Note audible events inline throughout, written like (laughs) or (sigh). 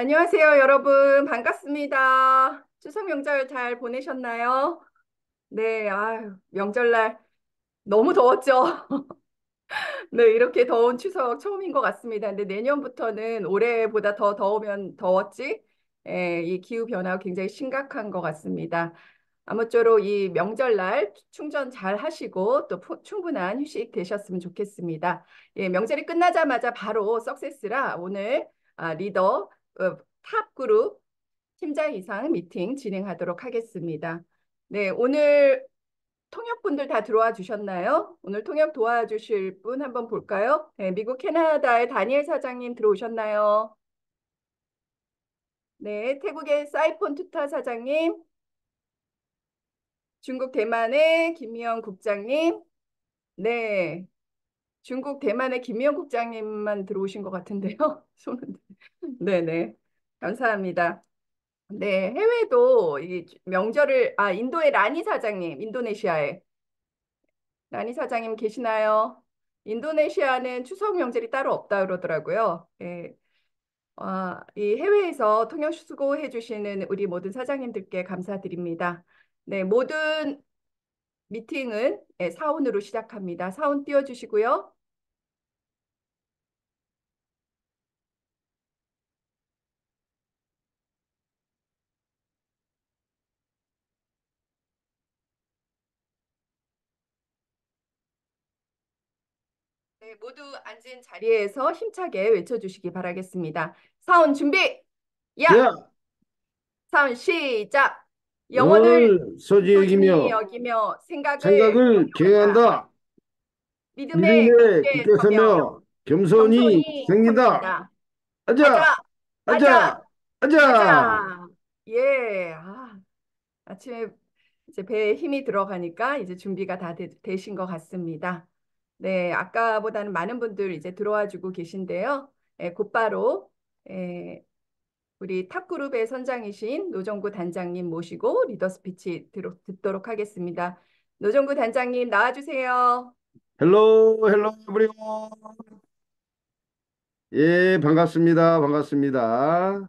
안녕하세요, 여러분. 반갑습니다. 추석 명절 잘 보내셨나요? 네, 아유, 명절날 너무 더웠죠? (laughs) 네, 이렇게 더운 추석 처음인 것 같습니다. 근데 내년부터는 올해보다 더 더우면 더웠지? 예, 이 기후변화가 굉장히 심각한 것 같습니다. 아무쪼록 이 명절날 충전 잘 하시고 또 포, 충분한 휴식 되셨으면 좋겠습니다. 예, 명절이 끝나자마자 바로 석세스라 오늘 아, 리더 어, 탑 그룹 팀장 이상 미팅 진행하도록 하겠습니다. 네, 오늘 통역분들 다 들어와 주셨나요? 오늘 통역 도와주실 분 한번 볼까요? 네, 미국 캐나다의 다니엘 사장님 들어오셨나요? 네, 태국의 사이폰 투타 사장님, 중국 대만의 김미영 국장님, 네, 중국 대만의 김미영 국장님만 들어오신 것 같은데요. (laughs) 손은 (laughs) 네네. 감사합니다. 네, 해외도 이 명절을, 아, 인도의 라니 사장님, 인도네시아에. 라니 사장님 계시나요? 인도네시아는 추석 명절이 따로 없다 그러더라고요. 예. 아, 이 해외에서 통역 수고해 주시는 우리 모든 사장님들께 감사드립니다. 네, 모든 미팅은 예, 사원으로 시작합니다. 사원 띄워주시고요. 네, 모두 앉은 자리에서 힘차게 외쳐주시기 바라겠습니다. 사운 준비! 야! 야! 사운 시작! 영혼을 소지 여기며, 여기며 생각을, 생각을 경영한다. 믿음에 굳게 서며 겸손히 생긴다. 앉아! 앉아! 앉아! 예, 아, 아침에 이제 배에 힘이 들어가니까 이제 준비가 다 되, 되신 것 같습니다. 네, 아까보다는 많은 분들 이제 들어와 주고 계신데요. 예, 곧바로 예, 우리 탑그룹의 선장이신 노정구 단장님 모시고 리더 스피치 들어, 듣도록 하겠습니다. 노정구 단장님 나와주세요. 헬로, 헬로, 브리온. 예, 반갑습니다. 반갑습니다.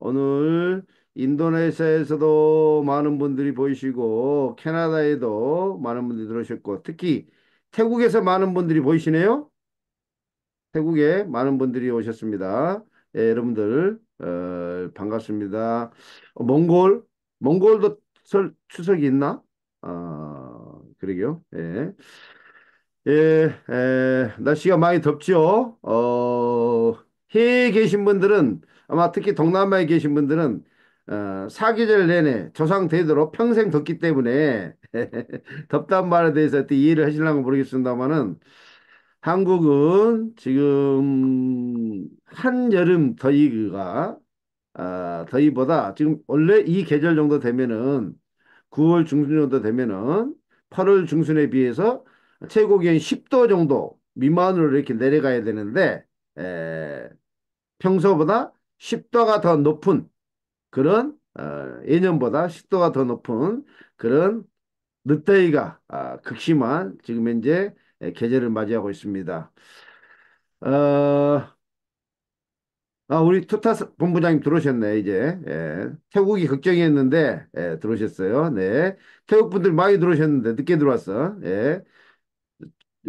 오늘 인도네시아에서도 많은 분들이 보이시고 캐나다에도 많은 분들이 들어오셨고 특히 태국에서 많은 분들이 보이시네요. 태국에 많은 분들이 오셨습니다. 예, 여러분들 어, 반갑습니다. 어, 몽골 몽골도 설, 추석이 있나? 아 그러게요. 예. 예, 예 날씨가 많이 덥죠. 어, 해외에 계신 분들은 아마 특히 동남아에 계신 분들은 어, 사계절 내내 조상 되도록 평생 덥기 때문에 (laughs) 덥단 말에 대해서 어떻게 이해를 하시려고 모르겠습니다만은 한국은 지금 한여름 더위가 아, 더위보다 지금 원래 이 계절 정도 되면은 9월 중순 정도 되면은 8월 중순에 비해서 최고 기온 10도 정도 미만으로 이렇게 내려가야 되는데 에, 평소보다 10도가 더 높은 그런 어, 예년보다 10도가 더 높은 그런 늦더이가 아, 극심한 지금 현재 예, 계절을 맞이하고 있습니다. 어, 아, 우리 투타 본부장님 들어오셨네, 이제. 예, 태국이 걱정이었는데, 예, 들어오셨어요. 네. 태국 분들 많이 들어오셨는데, 늦게 들어왔어. 예.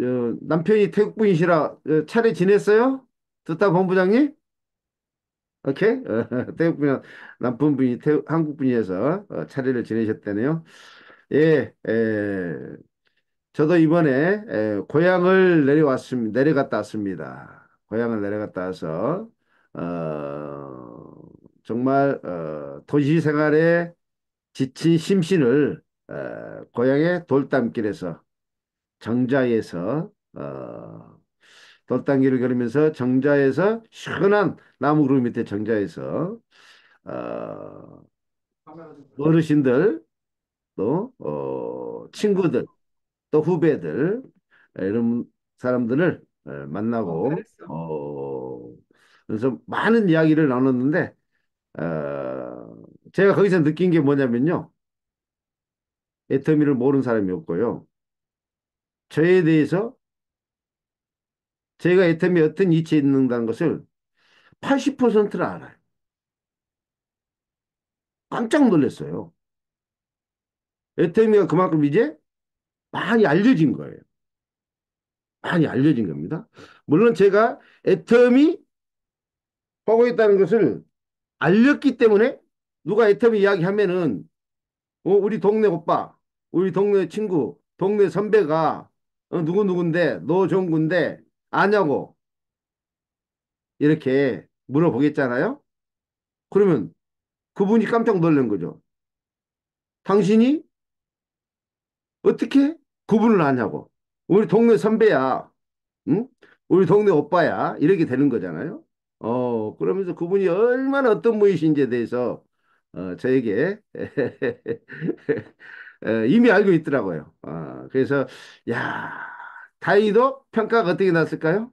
어, 남편이 태국 분이시라 어, 차례 지냈어요? 듣다 본부장님? 오케이? 어, (laughs) 태국 분, 남편분이 태국, 한국 분이어서 어, 차례를 지내셨다네요. 예, 에, 예. 저도 이번에 에, 예, 고향을 내려왔습니다. 내려갔다 왔습니다. 고향을 내려갔다 와서 어, 정말 어, 도시 생활에 지친 심신을 어, 고향의 돌담길에서 정자에서 어, 돌담길을 걸으면서 정자에서 시원한 나무 그루 밑에 정자에서 어, 어르신들 또 어, 친구들, 또 후배들 이런 사람들을 만나고 어, 어, 그래서 많은 이야기를 나눴는데 어, 제가 거기서 느낀 게 뭐냐면요. 애터미를 모르는 사람이 없고요. 저에 대해서 제가 애터미 어떤 위치에 있는다는 것을 80%를 알아요. 깜짝 놀랐어요. 애터미가 그만큼 이제 많이 알려진 거예요. 많이 알려진 겁니다. 물론 제가 애텀이 하고 있다는 것을 알렸기 때문에 누가 애텀 이야기하면은 어, 우리 동네 오빠, 우리 동네 친구, 동네 선배가 어, 누구누군데 너 좋은 군데 아냐고 이렇게 물어보겠잖아요. 그러면 그분이 깜짝 놀란 거죠. 당신이 어떻게 구분을 하냐고. 우리 동네 선배야. 응? 우리 동네 오빠야. 이렇게 되는 거잖아요. 어, 그러면서 그분이 얼마나 어떤 분이신지에 대해서 어, 저에게 (laughs) 이미 알고 있더라고요. 어, 그래서 야, 다이도 평가가 어떻게 났을까요?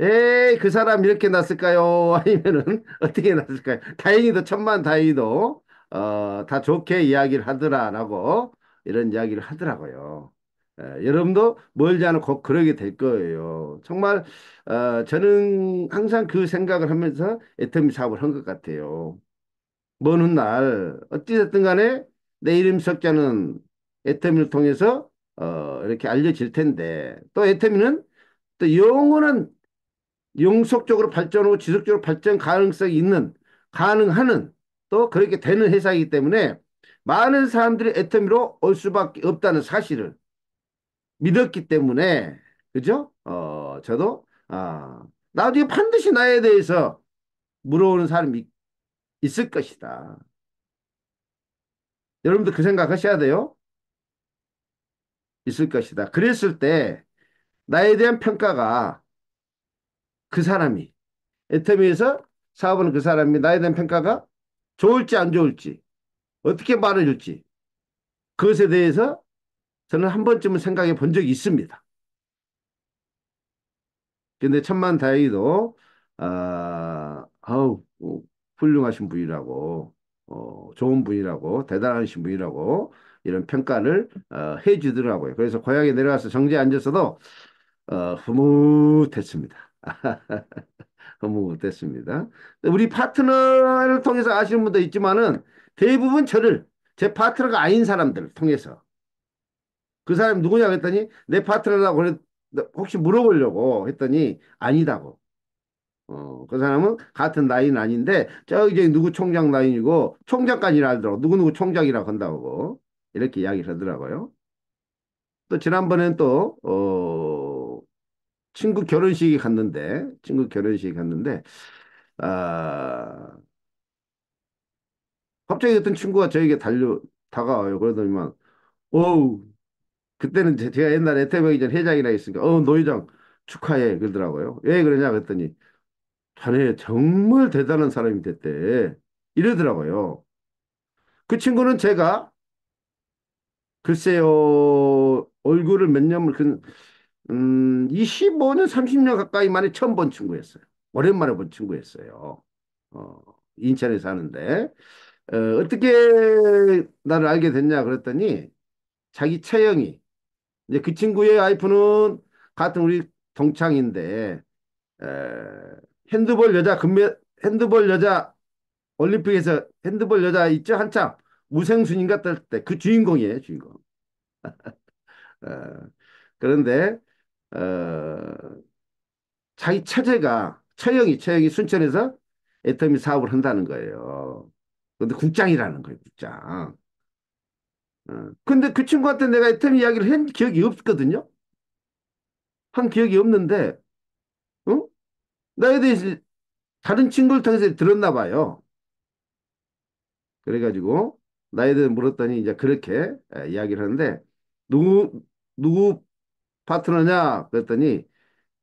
에이, 그 사람 이렇게 났을까요? (laughs) 아니면은 어떻게 났을까요? 다행히도 천만 다행히도 어, 다 좋게 이야기를 하더라라고 이런 이야기를 하더라고요. 예, 여러분도 멀지 않아 곧 그러게 될 거예요. 정말 어, 저는 항상 그 생각을 하면서 애터미 사업을 한 것 같아요. 먼 훗날 어찌됐든 간에 내 이름 석자는 애터미를 통해서 어, 이렇게 알려질 텐데 또 애터미는 또 영원한 영속적으로 발전하고 지속적으로 발전 가능성이 있는 가능하는 또 그렇게 되는 회사이기 때문에 많은 사람들이 애터미로 올 수밖에 없다는 사실을 믿었기 때문에 그죠? 어, 저도 아, 나중에 반드시 나에 대해서 물어오는 사람이 있을 것이다. 여러분도 그 생각하셔야 돼요. 있을 것이다. 그랬을 때 나에 대한 평가가 그 사람이 애터미에서 사업하는 그 사람이 나에 대한 평가가 좋을지 안 좋을지 어떻게 말해줄지 그것에 대해서 저는 한 번쯤은 생각해 본 적이 있습니다. 근데 천만 다행히도 아, 아우 뭐, 훌륭하신 분이라고 어, 좋은 분이라고 대단하신 분이라고 이런 평가를 어, 해주더라고요. 그래서 고향에 내려가서 정지 앉아서도 어, 흐뭇했습니다. (laughs) 너무 못했습니다. 우리 파트너를 통해서 아시는 분도 있지만은 대부분 저를 제 파트너가 아닌 사람들을 통해서 그 사람이 누구냐고 했더니 내 파트너라고 혹시 물어보려고 했더니 아니다고. 어, 그 사람은 같은 나이는 아닌데 저기 누구 총장 나이고 총장까지 알더라고 누구누구 총장이라고 한다고 이렇게 이야기를 하더라고요. 또 지난번엔 또 어, 친구 결혼식에 갔는데 친구 결혼식에 갔는데 아 갑자기 어떤 친구가 저에게 달려 다가와요. 그러더니만 어우 그때는 제- 가 옛날에 애태백이전 회장이라 했으니까 어노 회장 축하해 그러더라고요. 왜 그러냐 그랬더니 자네 정말 대단한 사람이 됐대 이러더라고요. 그 친구는 제가 글쎄요 얼굴을 몇 년을 그 음, 이1 5년 30년 가까이 만에 처음 본 친구였어요. 오랜만에 본 친구였어요. 어, 인천에 사는데. 어, 어떻게 나를 알게 됐냐 그랬더니 자기 체형이 이제 그 친구의 와이프는 같은 우리 동창인데 에, 핸드볼 여자 금메 핸드볼 여자 올림픽에서 핸드볼 여자 있죠 한참 우승순인가 뜰때그 주인공이에요 주인공 (laughs) 어, 그런데 어, 자기 처제가 처형이 처형이 순천에서 애터미 사업을 한다는 거예요. 근데 국장이라는 거예요, 국장. 어. 근데 그 친구한테 내가 애터미 이야기를 한 기억이 없거든요. 한 기억이 없는데, 어? 나에 대해서 다른 친구를 통해서 들었나 봐요. 그래가지고 나에 대해 물었더니 이제 그렇게 이야기를 하는데 누구 누구 파트너냐? 그랬더니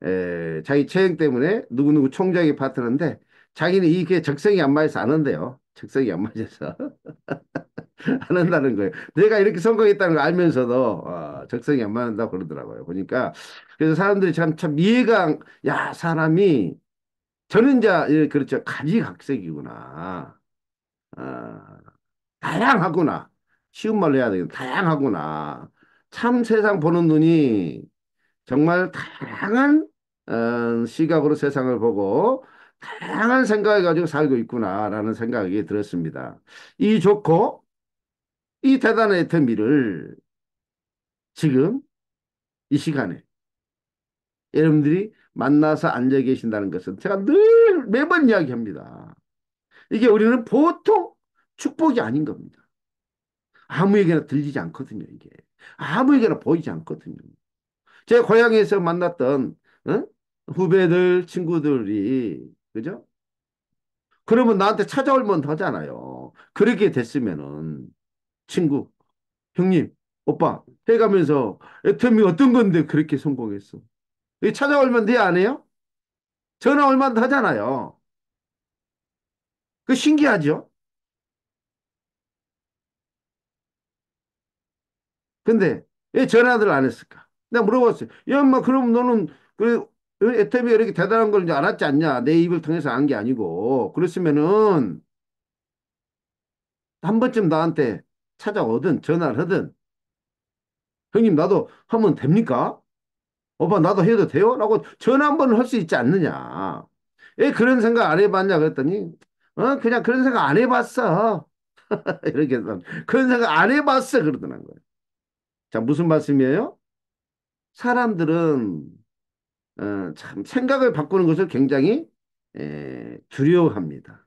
에, 자기 체형 때문에 누구누구 총장이 파트너인데 자기는 이게 적성이 안 맞아서 안 한대요. 적성이 안 맞아서 (laughs) 안 한다는 거예요. 내가 이렇게 성공했다는 걸 알면서도 어, 적성이 안 맞는다 고 그러더라고요. 보니까 그래서 사람들이 참 참 이해가 야 사람이 저는 자 예, 그렇죠 가지각색이구나. 아, 다양하구나. 쉬운 말로 해야 되겠다. 다양하구나. 참 세상 보는 눈이 정말 다양한 어, 시각으로 세상을 보고 다양한 생각을 가지고 살고 있구나라는 생각이 들었습니다. 이 좋고 이 대단한 의미를 지금 이 시간에 여러분들이 만나서 앉아 계신다는 것은 제가 늘 매번 이야기합니다. 이게 우리는 보통 축복이 아닌 겁니다. 아무에게나 들리지 않거든요, 이게. 아무에게나 보이지 않거든요. 제 고향에서 만났던 어? 후배들, 친구들이 그죠? 그러면 나한테 찾아올면 하잖아요. 그렇게 됐으면은 친구, 형님, 오빠 해가면서 애텀이 어떤 건데 그렇게 성공했어? 찾아올면 돼안 해요? 전화 올만 하잖아요. 그 신기하죠? 근데 왜 전화들 안 했을까? 내가 물어봤어요. 야, 엄마, 그럼 너는, 그래, 에테가 이렇게 대단한 걸 이제 알았지 않냐? 내 입을 통해서 안 게 아니고. 그랬으면은, 한 번쯤 나한테 찾아오든, 전화를 하든, 형님, 나도 하면 됩니까? 오빠, 나도 해도 돼요? 라고 전화 한 번 할 수 있지 않느냐. 왜 그런 생각 안 해봤냐? 그랬더니, 어, 그냥 그런 생각 안 해봤어. (laughs) 이렇게 그런 생각 안 해봤어. 그러더라는 거예요. 자, 무슨 말씀이에요? 사람들은 어, 참 생각을 바꾸는 것을 굉장히 에, 두려워합니다.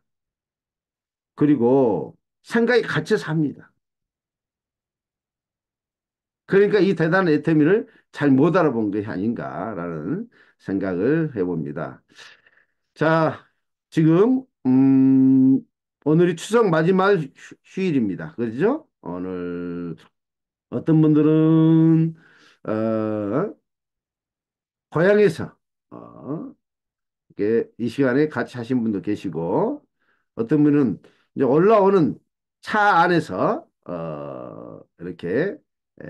그리고 생각이 같이 삽니다. 그러니까 이 대단한 에테미를 잘 못 알아본 것이 아닌가라는 생각을 해봅니다. 자, 지금 음, 오늘이 추석 마지막 휴, 휴일입니다. 그렇죠? 오늘 어떤 분들은 어, 고향에서 어, 이렇게 이 시간에 같이 하신 분도 계시고 어떤 분은 이제 올라오는 차 안에서 어, 이렇게 에,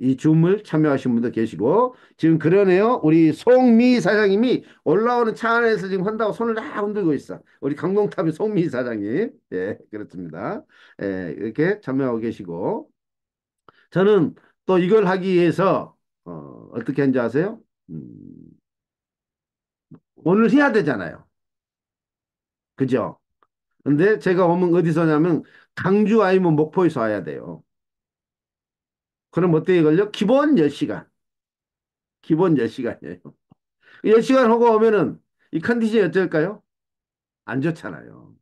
이 줌을 참여하신 분도 계시고 지금 그러네요. 우리 송미 사장님이 올라오는 차 안에서 지금 한다고 손을 다 흔들고 있어. 우리 강동탑의 송미 사장님. 예, 그렇습니다. 예, 이렇게 참여하고 계시고 저는 또 이걸 하기 위해서 어, 어떻게 했는지 아세요? 음, 오늘 해야 되잖아요. 그죠? 근데 제가 오면 어디서냐면 강주 아니면 목포에서 와야 돼요. 그럼 어떻게 걸려? 기본 10시간. 기본 10시간이에요. 10시간 그 하고 오면은 이 컨디션이 어쩔까요? 안 좋잖아요.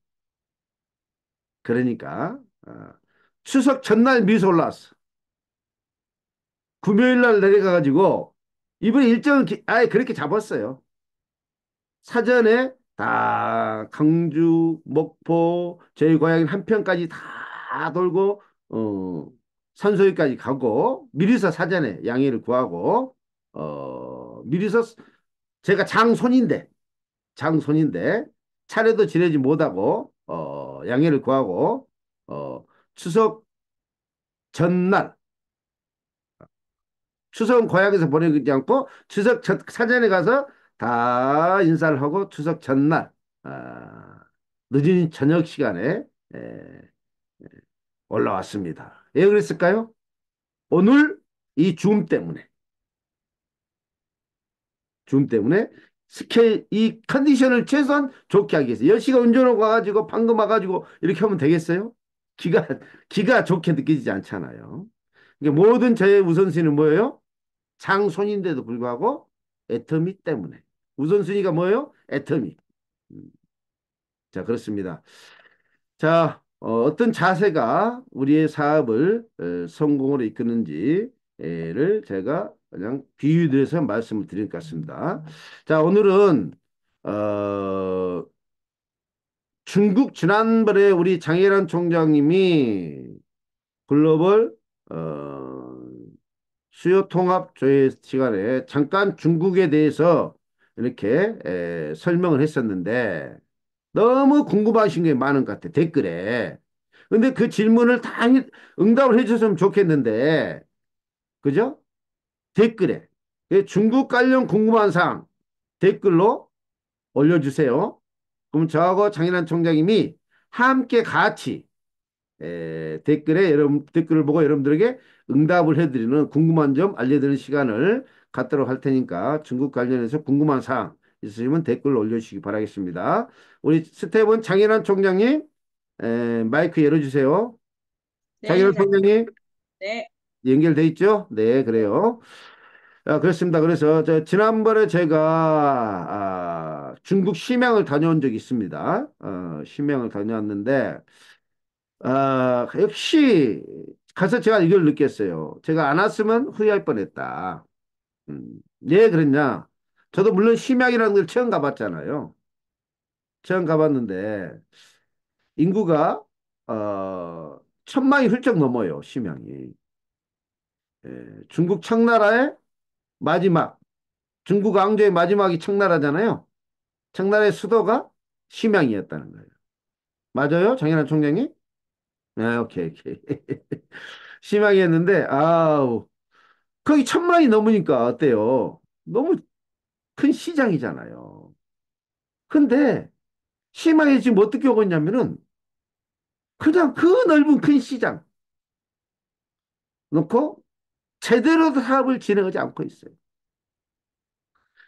그러니까 어, 추석 전날 미소 올라왔어. 금요일 날 내려가가지고 이번에 일정을 아예 그렇게 잡았어요. 사전에 다 강주, 목포, 저희 고향인 한편까지 다 돌고 어, 산소위까지 가고 미리서 사전에 양해를 구하고 어, 미리서 제가 장손인데 장손인데 차례도 지내지 못하고 어, 양해를 구하고 어, 추석 전날 추석 은 고향에서 보내지 않고 추석 첫, 사전에 가서 다 인사를 하고 추석 전날 아, 늦은 저녁 시간에 에, 예, 에, 예, 올라왔습니다. 왜 그랬을까요? 오늘 이 줌 때문에 줌 때문에 스케 이 컨디션을 최소한 좋게 하기 위해서 10시가 운전하고 와가지고 방금 와가지고 이렇게 하면 되겠어요? 기가 기가 좋게 느껴지지 않잖아요. 그러니까 모든 저의 우선순위는 뭐예요? 장손인데도 불구하고 애터미 때문에 우선순위가 뭐예요? 애터미 음. 자 그렇습니다 자 어, 떤 자세가 우리의 사업을 에, 어, 성공으로 이끄는지를 제가 그냥 비유들서 말씀을 드릴 것 같습니다 자 오늘은 어, 중국 지난번에 우리 장혜란 총장님이 글로벌 어, 수요 통합 조회 시간에 잠깐 중국에 대해서 이렇게 에, 설명을 했었는데 너무 궁금하신 게 많은 것 같아 댓글에 근데 그 질문을 다 응답을 해줬으면 좋겠는데 그죠? 댓글에 예, 중국 관련 궁금한 사항 댓글로 올려주세요 그럼 저하고 장인환 총장님이 함께 같이 에, 댓글에 여러분 댓글을 보고 여러분들에게 응답을 해드리는 궁금한 점 알려드리는 시간을 갖도록 할 테니까 중국 관련해서 궁금한 사항 있으시면 댓글 올려주시기 바라겠습니다. 우리 스텝은 장인환 총장님 에, 마이크 열어주세요. 네, 장인환 네. 총장님 네. 연결돼 있죠? 네 그래요. 아, 그렇습니다. 그래서 저 지난번에 제가 아, 중국 심양을 다녀온 적이 있습니다. 어, 심양을 다녀왔는데 아, 역시 가서 제가 이걸 느꼈어요. 제가 안 왔으면 후회할 뻔했다. 음, 예, 그랬냐? 저도 물론 심야이라는 걸 처음 가봤잖아요. 처음 가봤는데 인구가 어, 천만이 훌쩍 넘어요. 심양이. 예, 중국 청나라의 마지막 중국 왕조의 마지막이 청나라잖아요. 청나라의 수도가 심양이었다는 거예요. 맞아요? 장현아 총장님? 아, 오케이, 오케이. (laughs) 심하게 했는데, 아우. 거기 천만이 넘으니까 어때요? 너무 큰 시장이잖아요. 근데, 심하게 지금 어떻게 하고 있냐면은, 그냥 그 넓은 큰 시장 놓고 제대로 사업을 진행하지 않고 있어요.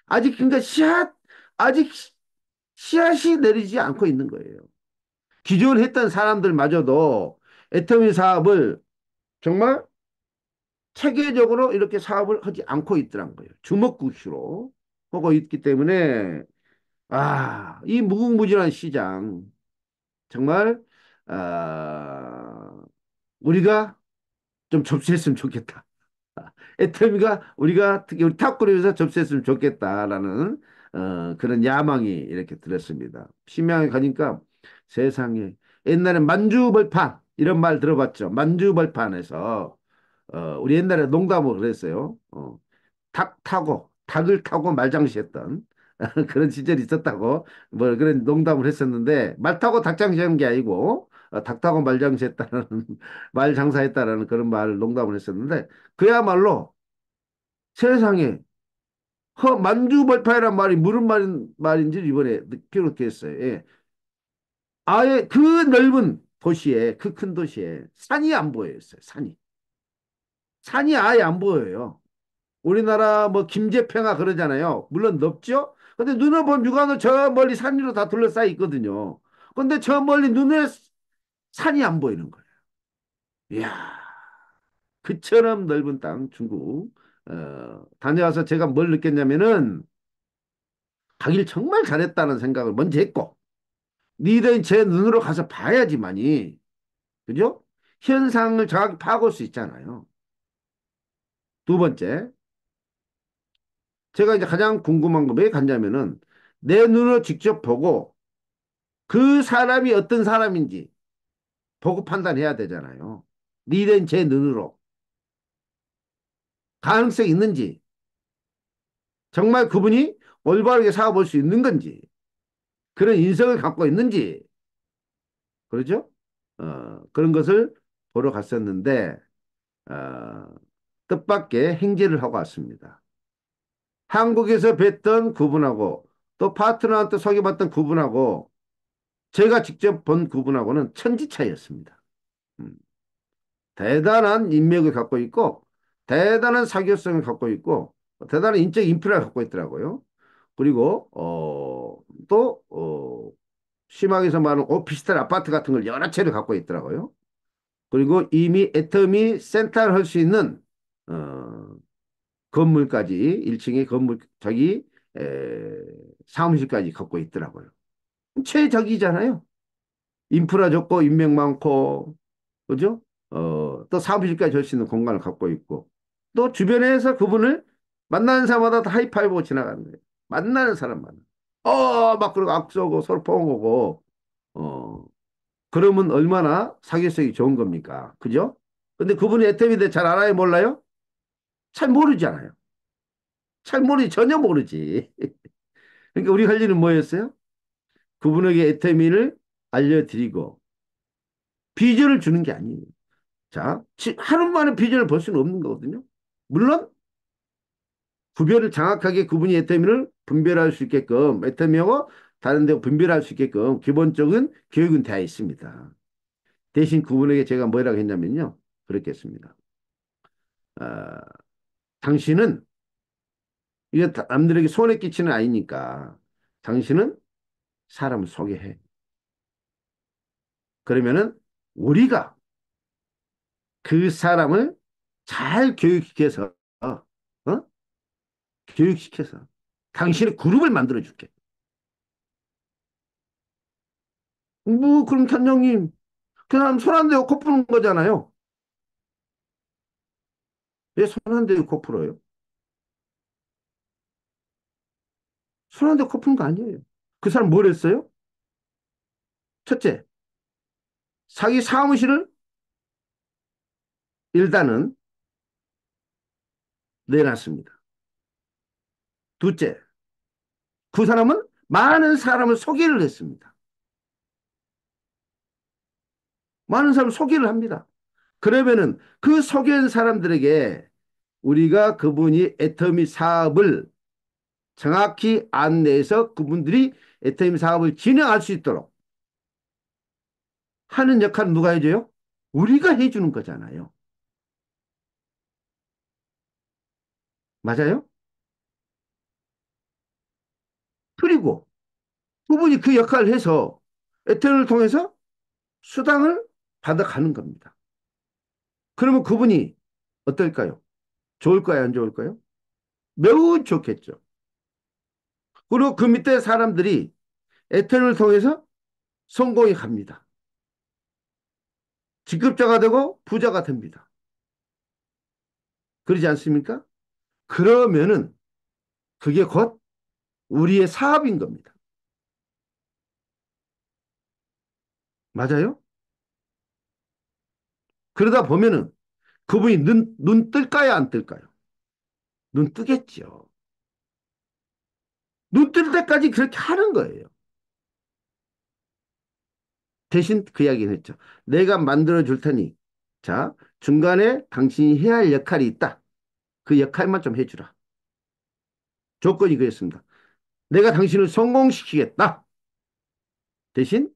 아직, 그러니까 씨앗, 아직 씨앗이 내리지 않고 있는 거예요. 기존 에 했던 사람들마저도 애터미 사업을 정말 체계적으로 이렇게 사업을 하지 않고 있더란 거예요. 주먹구시로 하고 있기 때문에 아, 이 무궁무진한 시장 정말 아, 우리가 좀 접수했으면 좋겠다. (laughs) 애터미가 우리가 특히 우리 탑그룹에서 접수했으면 좋겠다라는 어, 그런 야망이 이렇게 들었습니다. 심양에 가니까 세상에 옛날에 만주벌판 이런 말 들어봤죠. 만주벌판에서 어, 우리 옛날에 농담으로 그랬어요. 어, 닭 타고 닭을 타고 말장시했던 (laughs) 그런 시절이 있었다고 뭐 그런 농담을 했었는데 말 타고 닭장시한 게 아니고 어, 닭 타고 말장시했다는 (laughs) 말 장사했다라는 그런 말 농담을 했었는데 그야말로 세상에 허 만주벌파이란 말이 무슨 말 말인지 이번에 느끼 했어요. 예. 아예 그 넓은 도시에 그 큰 도시에 산이 안 보여요. 산이. 산이 아예 안 보여요. 우리나라 뭐 김제평화 그러잖아요. 물론 넓죠. 근데 눈을 보면 육안으저 멀리 산으로 다 둘러싸여 있거든요. 근데 저 멀리 눈에 산이 안 보이는 거예요. 이야. 그처럼 넓은 땅 중국 어, 다녀와서 제가 뭘 느꼈냐면은 가길 정말 잘했다는 생각을 먼저 했고 니들은 제 눈으로 가서 봐야지만이 그죠? 현상을 정확히 파악할 수 있잖아요. 두 번째 제가 이제 가장 궁금한 거왜 갔냐면은 내 눈으로 직접 보고 그 사람이 어떤 사람인지 보고 판단해야 되잖아요. 니들은 제 눈으로 가능성이 있는지 정말 그분이 올바르게 살아볼 수 있는 건지 그런 인성을 갖고 있는지 그러죠? 어, 그런 것을 보러 갔었는데 어, 뜻밖의 행진을 하고 왔습니다. 한국에서 뵀던 구분하고또 파트너한테 소개받던 구분하고 제가 직접 본구분하고는 천지 차이였습니다. 음, 대단한 인맥을 갖고 있고 대단한 사교성을 갖고 있고 대단한 인적 인프라를 갖고 있더라고요. 그리고 어, 또 어, 심학에서 말하는 오피스텔 아파트 같은 걸 여러 채를 갖고 있더라고요. 그리고 이미 애텀이 센터를 할 수 있는 어, 건물까지 1층의 건물 저기 에, 사무실까지 갖고 있더라고요. 최적이잖아요. 인프라 좋고 인맥 많고 그죠? 어, 또 사무실까지 할 수 있는 공간을 갖고 있고 또 주변에서 그분을 만나는 사람마다 하이파이브 지나가는 거예요. 만나는 사람마다. 어, 막 그러고 악수하고 서로 포옹하고, 어, 그러면 얼마나 사교성이 좋은 겁니까? 그죠? 근데 그분이 애템인데 잘 알아요? 몰라요? 잘 모르잖아요. 잘 모르지, 전혀 모르지. (laughs) 그러니까 우리 할 일은 뭐였어요? 그분에게 애테미를 알려드리고 비전을 주는 게 아니에요. 자, 하루 만에 비전을 볼 수는 없는 거거든요. 물론 구별을 정확하게 그분이 애테미를 분별할 수 있게끔 애터미하고 다른 데 분별할 수 있게끔 기본적인 교육은 되어 있습니다. 대신 그분에게 제가 뭐라고 했냐면요. 그렇게 했습니다. 어, 아, 당신은 이게 남들에게 손에 끼치는 아이니까 당신은 사람을 소개해. 그러면은 우리가 그 사람을 잘 교육시켜서 어? 교육시켜서 당신의 그룹을 만들어 줄게. 뭐 그럼 탄장님그 사람 손안 대고 코 푸는 거잖아요. 왜손안 예, 대고 코 풀어요? 손안 대고 코 푸는 거 아니에요. 그 사람 뭘 했어요? 첫째, 자기 사무실을 일단은 내놨습니다. 둘째, 그 사람은 많은 사람을 소개를 했습니다. 많은 사람을 소개를 합니다. 그러면은 그 소개한 사람들에게 우리가 그분이 애터미 사업을 정확히 안내해서 그분들이 애터미 사업을 진행할 수 있도록 하는 역할은 누가 해줘요? 우리가 해주는 거잖아요. 맞아요? 그리고 그분이 그 역할을 해서 에테르를 통해서 수당을 받아가는 겁니다. 그러면 그분이 어떨까요? 좋을까요? 안 좋을까요? 매우 좋겠죠. 그리고 그 밑에 사람들이 에테르를 통해서 성공이 갑니다. 직급자가 되고 부자가 됩니다. 그러지 않습니까? 그러면은 그게 곧 우리의 사업인 겁니다. 맞아요? 그러다 보면은 그분이 눈, 눈 뜰까요? 안 뜰까요? 눈 뜨겠죠. 눈 뜰 때까지 그렇게 하는 거예요. 대신 그 이야기는 했죠. 내가 만들어 줄 테니 자 중간에 당신이 해야 할 역할이 있다. 그 역할만 좀 해주라. 조건이 그랬습니다. 내가 당신을 성공시키겠다. 대신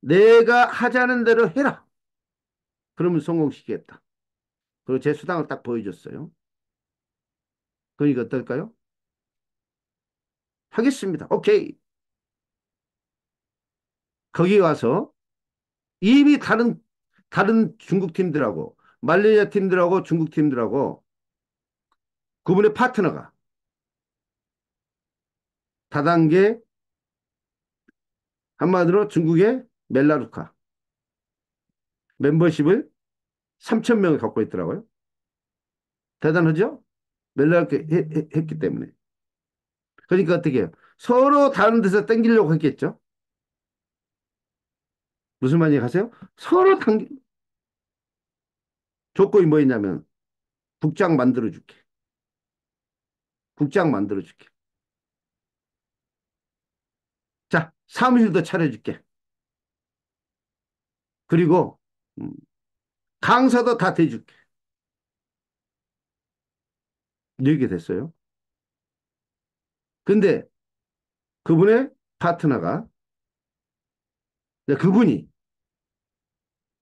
내가 하자는 대로 해라. 그러면 성공시키겠다. 그리고 제 수당을 딱 보여줬어요. 그러니까 어떨까요? 하겠습니다. 오케이. 거기 와서 이미 다른 다른 중국 팀들하고 말레이시아 팀들하고 중국 팀들하고 그분의 파트너가 다단계 한마디로 중국의 멜라루카 멤버십을 3천 명을 갖고 있더라고요. 대단하죠? 멜라루카 했기 때문에. 그러니까 어떻게 해요? 서로 다른 데서 땡기려고 했겠죠? 무슨 말인지 가세요? 서로 당기 조건이 뭐였냐면 국장 만들어줄게. 국장 만들어줄게. 사무실도 차려줄게. 그리고 음, 강사도 다 대줄게. 이렇게 됐어요. 근데 그분의 파트너가 네, 그분이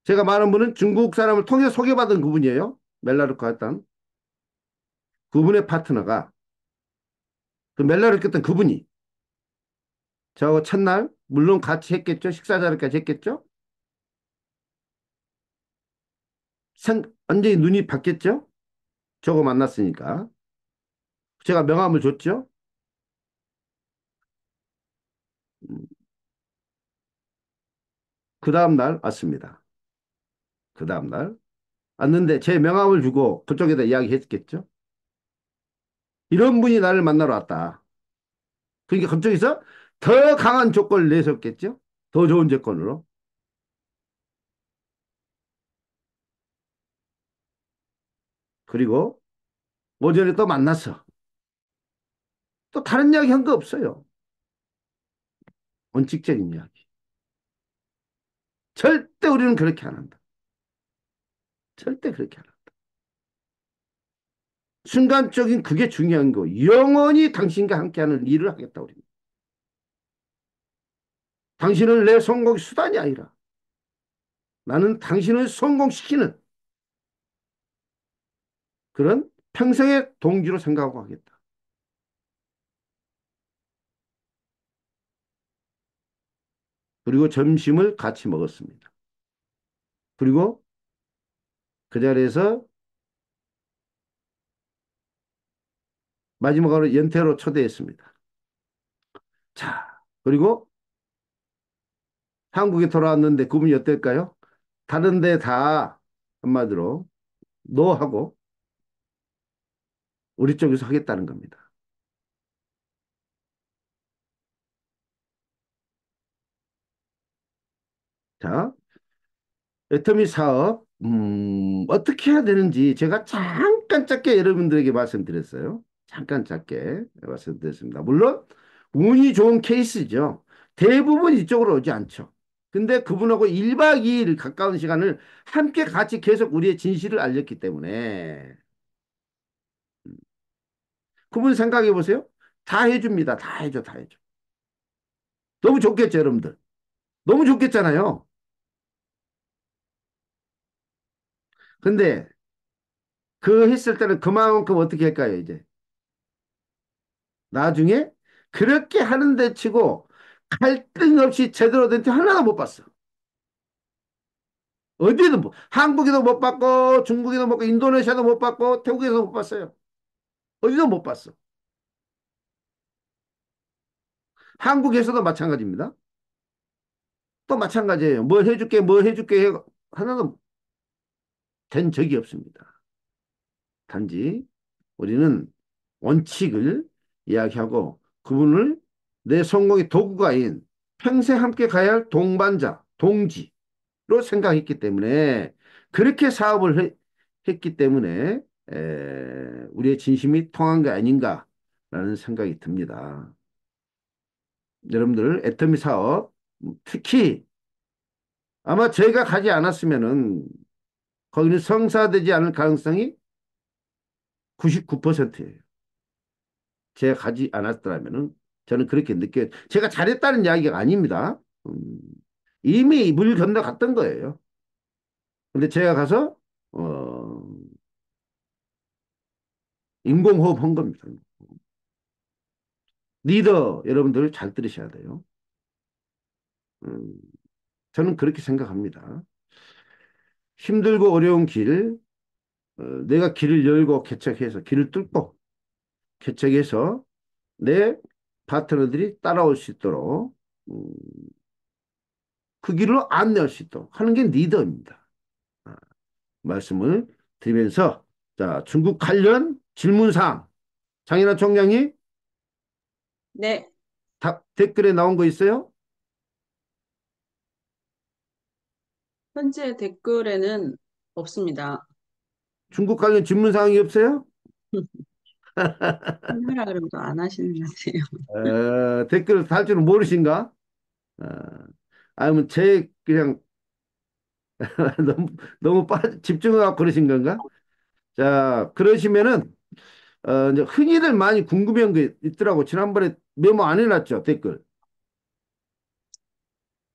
제가 많은 분은 중국 사람을 통해 소개받은 그분이에요. 멜라르코 했던 그분의 파트너가 그 멜라르코 했던 그분이 저 첫날 물론 같이 했겠죠. 식사 자리까지 했겠죠. 생, 완전히 눈이 바뀌었죠. 저거 만났으니까. 제가 명함을 줬죠. 음. 그 다음날 왔습니다. 그 다음날 왔는데 제 명함을 주고 그쪽에다 이야기했겠죠. 이런 분이 나를 만나러 왔다. 그러니까 그쪽에서 더 강한 조건을 내셨겠죠? 더 좋은 조건으로. 그리고 오전에 또 만났어. 또 다른 이야기 한 거 없어요. 원칙적인 이야기. 절대 우리는 그렇게 안 한다. 절대 그렇게 안 한다. 순간적인 그게 중요한 거. 영원히 당신과 함께하는 일을 하겠다 우리는. 당신은 내 성공 수단이 아니라 나는 당신을 성공시키는 그런 평생의 동기로 생각하고 하겠다. 그리고 점심을 같이 먹었습니다. 그리고 그 자리에서 마지막으로 연태로 초대했습니다. 자, 그리고 한국에 돌아왔는데 구분이 어떨까요? 다른데 다 한마디로 노하고 우리 쪽에서 하겠다는 겁니다. 자, 애터미 사업 음, 어떻게 해야 되는지 제가 잠깐 짧게 여러분들에게 말씀드렸어요. 잠깐 짧게 말씀드렸습니다. 물론 운이 좋은 케이스죠. 대부분 이쪽으로 오지 않죠. 근데 그분하고 1박 2일 가까운 시간을 함께 같이 계속 우리의 진실을 알렸기 때문에 음. 그분 생각해 보세요. 다 해줍니다. 다 해줘. 다 해줘. 너무 좋겠죠 여러분들. 너무 좋겠잖아요. 근데 그 했을 때는 그만큼 어떻게 할까요 이제? 나중에 그렇게 하는데 치고 갈등 없이 제대로 된 티 하나도 못 봤어. 어디든 뭐, 한국에도 못 봤고, 중국에도 못 봤고, 인도네시아도 못 봤고, 태국에서 못 봤어요. 어디도 못 봤어. 한국에서도 마찬가지입니다. 또 마찬가지예요. 뭐 해줄게, 뭐 해줄게 하나도 된 적이 없습니다. 단지 우리는 원칙을 이야기하고 그분을 내 성공의 도구가인 평생 함께 가야 할 동반자, 동지로 생각했기 때문에 그렇게 사업을 해, 했기 때문에 에, 우리의 진심이 통한 게 아닌가라는 생각이 듭니다. 여러분들 애터미 사업 특히 아마 제가 가지 않았으면은 거기는 성사되지 않을 가능성이 99%예요. 제가 가지 않았더라면 저는 그렇게 느껴요. 제가 잘했다는 이야기가 아닙니다. 음, 이미 물 건너갔던 거예요. 근데 제가 가서 어, 인공호흡 한 겁니다. 리더 여러분들 잘 들으셔야 돼요. 음, 저는 그렇게 생각합니다. 힘들고 어려운 길, 어, 내가 길을 열고 개척해서 길을 뚫고 개척해서 내 파트너들이 따라올 수 있도록 음, 그 길로 안내할 수 있도록 하는 게 리더입니다. 아, 말씀을 드리면서 자 중국 관련 질문사항 장인아 총장님 네 다, 댓글에 나온 거 있어요? 현재 댓글에는 없습니다. 중국 관련 질문사항이 없어요? (laughs) 하라 그러면 안 하시는 것 같아요. 어, 댓글 달 줄은 모르신가? 어, 아니면 제 그냥 (laughs) 너무 너무 빠 집중하고 그러신 건가? 자, 그러시면은 어, 이제 흔히들 많이 궁금한게 있더라고. 지난번에 메모 안 해놨죠, 댓글.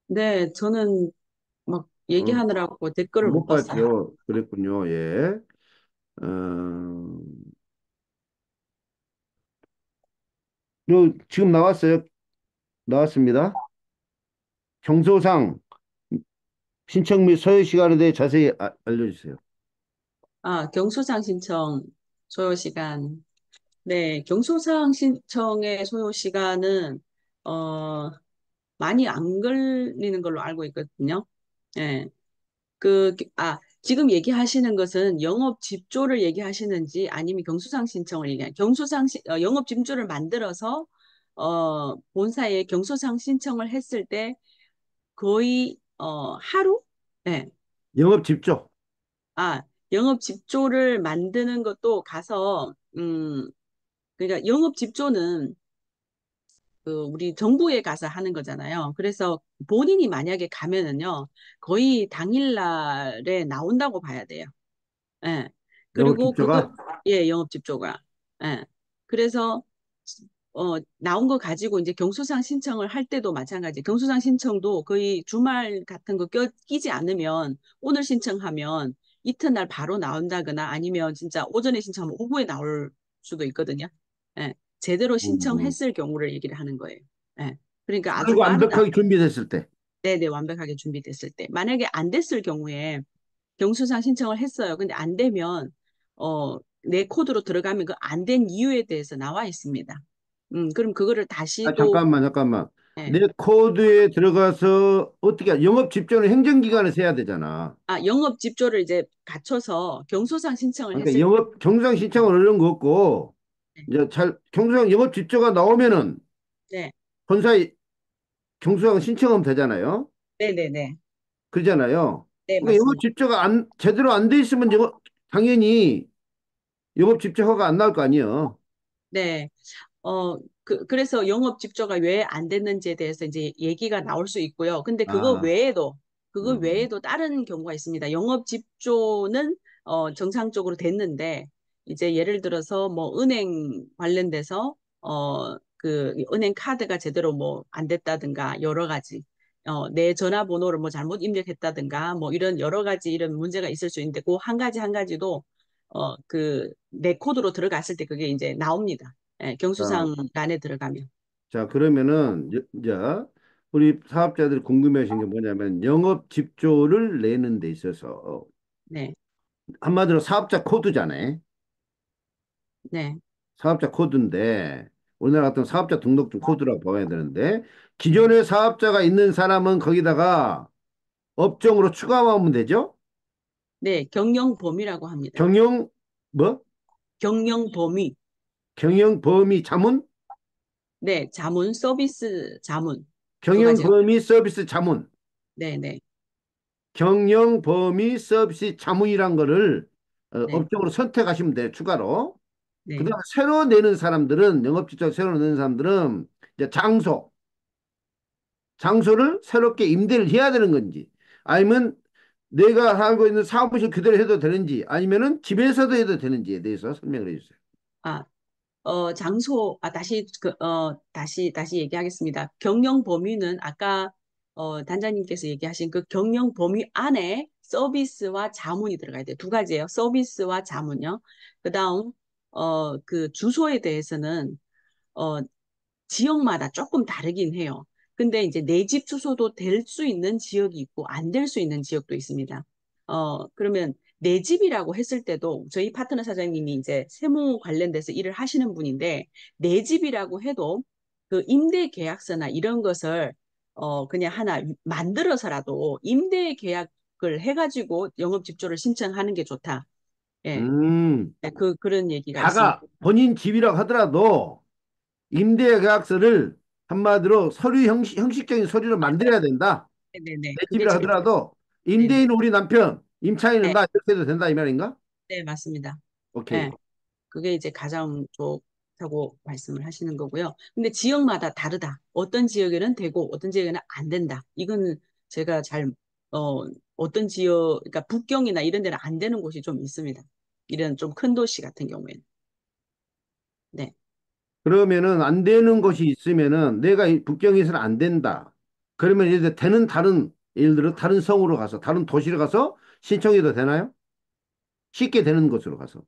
네, 저는 막 응, 얘기하느라고 음. 댓글을 못못 봤어요. 봤죠. 그랬군요. 예. 어, 요 지금 나왔어요. 나왔습니다. 경소상 신청 및 소요 시간에 대해 자세히 아, 알려주세요. 아, 경소상 신청 소요 시간. 네, 경소상 신청의 소요 시간은 어 많이 안 걸리는 걸로 알고 있거든요. 예. 네. 그, 아, 지금 얘기하시는 것은 영업 집조를 얘기하시는지 아니면 경수상 신청을 얘기하는 경수상 시, 어, 영업 집조를 만들어서 어, 본사에 경수상 신청을 했을 때 거의 어, 하루? 네. 영업 집조. 아, 영업 집조를 만드는 것도 가서 음 그러니까 영업 집조는 그 우리 정부에 가서 하는 거잖아요. 그래서 본인이 만약에 가면은요 거의 당일날에 나온다고 봐야 돼요. 예. 그리고 그거 예 영업 집조가 예. 그래서 어 나온 거 가지고 이제 경수상 신청을 할 때도 마찬가지. 경수상 신청도 거의 주말 같은 거 껴, 끼지 않으면 오늘 신청하면 이튿날 바로 나온다거나 아니면 진짜 오전에 신청하면 오후에 나올 수도 있거든요. 예. 제대로 음, 음. 신청했을 음. 경우를 얘기를 하는 거예요. 네. 그러니까 아주 완벽하게 준비됐을 때. 네네 완벽하게 준비됐을 때. 만약에 안 됐을 경우에 경수상 신청을 했어요. 근데 안 되면 어, 내 코드로 들어가면 그 안 된 이유에 대해서 나와 있습니다. 음, 그럼 그거를 다시 아, 잠깐만 잠깐만. 네. 내 코드에 들어가서 어떻게 영업 집조는 행정기관에서 해야 되잖아. 아, 영업 집조를 이제 갖춰서 경소상 신청을 그러니까 했을 영업 경상 신청을 하는 거고 이제 잘 경수장 영업집조가 나오면은 네. 본사에 경수장 신청하면 되잖아요. 네네네. 그러잖아요. 네, 그러니까 맞습니다. 집조가 안 제대로 안 돼 있으면 영업 당연히 영업 집조 허가 안 나올 거 아니에요. 네. 어, 그, 그래서 영업 집조가 왜 안 됐는지에 대해서 이제 얘기가 나올 수 있고요. 근데 그거 아. 외에도, 그거 음. 외에도 다른 경우가 있습니다. 영업 집조는 어, 정상적으로 됐는데, 이제 예를 들어서 뭐 은행 관련돼서 어 그 은행 카드가 제대로 뭐 안 됐다든가 여러 가지 어 내 전화번호를 뭐 잘못 입력했다든가 뭐 이런 여러 가지 이런 문제가 있을 수 있는데 그한 가지 한 가지도 어 그 내 코드로 들어갔을 때 그게 이제 나옵니다. 예, 경수상란에 들어가면. 자, 그러면은 이제 우리 사업자들이 궁금해하시는 게 뭐냐면 영업 집조를 내는 데 있어서 네. 한마디로 사업자 코드잖아요. 네. 사업자 코드인데 우리나라 같은 사업자 등록증 코드라고 봐야 되는데 기존에 사업자가 있는 사람은 거기다가 업종으로 추가하면 되죠? 네, 경영 범위라고 합니다. 경영 뭐? 경영 범위. 경영 범위 자문? 네, 자문 서비스 자문. 경영 가지요. 범위 서비스 자문. 네, 네. 경영 범위 서비스 자문이란 거를 어, 네. 업종으로 선택하시면 돼요, 추가로. 네. 그다음에 새로 내는 사람들은 영업직장 새로 내는 사람들은 이제 장소 장소를 새롭게 임대를 해야 되는 건지 아니면 내가 하고 있는 사무실 그대로 해도 되는지 아니면은 집에서도 해도 되는지에 대해서 설명을 해주세요. 아, 어, 장소, 아, 다시, 그, 어, 다시, 다시 얘기하겠습니다. 경영 범위는 아까, 어, 단장님께서 얘기하신 그 경영 범위 안에 서비스와 자문이 들어가야 돼요. 두 가지예요. 서비스와 자문요. 그 다음, 어, 그 주소에 대해서는 어, 지역마다 조금 다르긴 해요. 근데 이제 내 집 주소도 될 수 있는 지역이 있고 안 될 수 있는 지역도 있습니다. 어, 그러면 내 집이라고 했을 때도 저희 파트너 사장님이 이제 세무 관련돼서 일을 하시는 분인데 내 집이라고 해도 그 임대 계약서나 이런 것을 어, 그냥 하나 만들어서라도 임대 계약을 해가지고 영업집조를 신청하는 게 좋다. 예. 음. 예, 그 그런 얘기가 다가 있습니다. 본인 집이라고 하더라도 임대계약서를 한마디로 서류 형식, 형식적인 서류를 만들어야 된다. 네네. 내 집이라 하더라도 임대인은 우리 남편, 임차인은 네. 나 이렇게 해도 된다 이 말인가? 네, 맞습니다. 오케이. 예. 그게 이제 가장 좋다고 말씀을 하시는 거고요. 근데 지역마다 다르다. 어떤 지역에는 되고 어떤 지역에는 안 된다. 이건 제가 잘 어, 어떤 지역, 그러니까 북경이나 이런 데는 안 되는 곳이 좀 있습니다. 이런 좀 큰 도시 같은 경우에는. 네. 그러면은 안 되는 것이 있으면은 내가 북경에서는 안 된다. 그러면 예를 되는 다른 예를 들어 다른 성으로 가서 다른 도시로 가서 신청해도 되나요? 쉽게 되는 곳으로 가서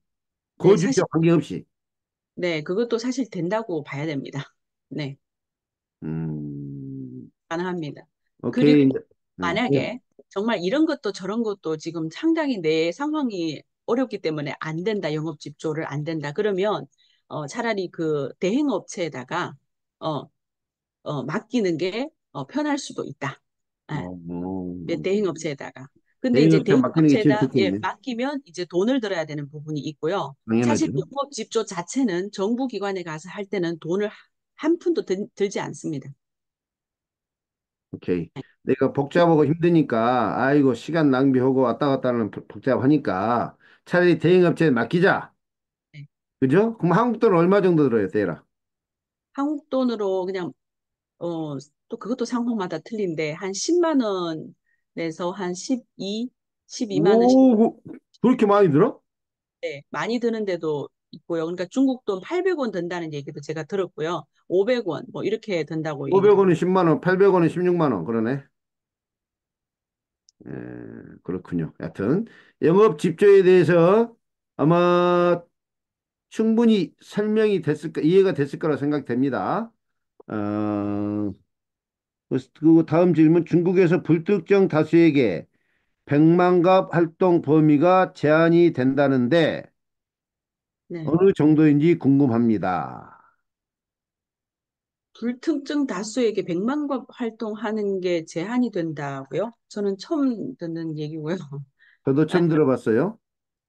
거주지와 네, 관계없이. 네, 그것도 사실 된다고 봐야 됩니다. 네, 음, 가능합니다. 오케이. 그리고 네. 만약에 정말 이런 것도 저런 것도 지금 상당히 내 상황이 어렵기 때문에 안 된다. 영업 집조를 안 된다. 그러면 어, 차라리 그 대행업체에다가 어, 어, 맡기는 게 어, 편할 수도 있다. 아, 어, 음. 대행업체에다가. 근데 이제 대행업체에다 예, 맡기면 이제 돈을 들어야 되는 부분이 있고요. 당연하죠. 사실 영업 집조 자체는 정부 기관에 가서 할 때는 돈을 한 푼도 들, 들지 않습니다. 오케이. 내가 복잡하고 힘드니까 아이고 시간 낭비하고 왔다 갔다 하는 복- 잡하니까 차라리 대행업체에 맡기자. 네. 그죠? 그럼 한국 돈 얼마 정도 들어요, 대라? 한국 돈으로 그냥 어, 또 그것도 상황마다 틀린데 한 10만 원에서 한 12, 12만 원씩 오, 그- 그렇게 많이 들어? 네, 많이 드는 데도 있고요. 그러니까 중국 돈 800원 든다는 얘기도 제가 들었고요. 500원 뭐 이렇게 든다고 얘기를 5 0 0원은 10만 원, 8 0 0원은 16만 원 그러네. 에, 예, 그렇군요. 여튼 영업 집조에 대해서 아마 충분히 설명이 됐을 까 이해가 됐을 거라 생각됩니다. 어, 그 다음 질문 중국에서 불특정 다수에게 백만갑 활동 범위가 제한이 된다는데 네. 어느 정도인지 궁금합니다. 불특정 다수에게 백만과 활동하는 게 제한이 된다고요? 저는 처음 듣는 얘기고요. 저도 (laughs) 처음 들어봤어요.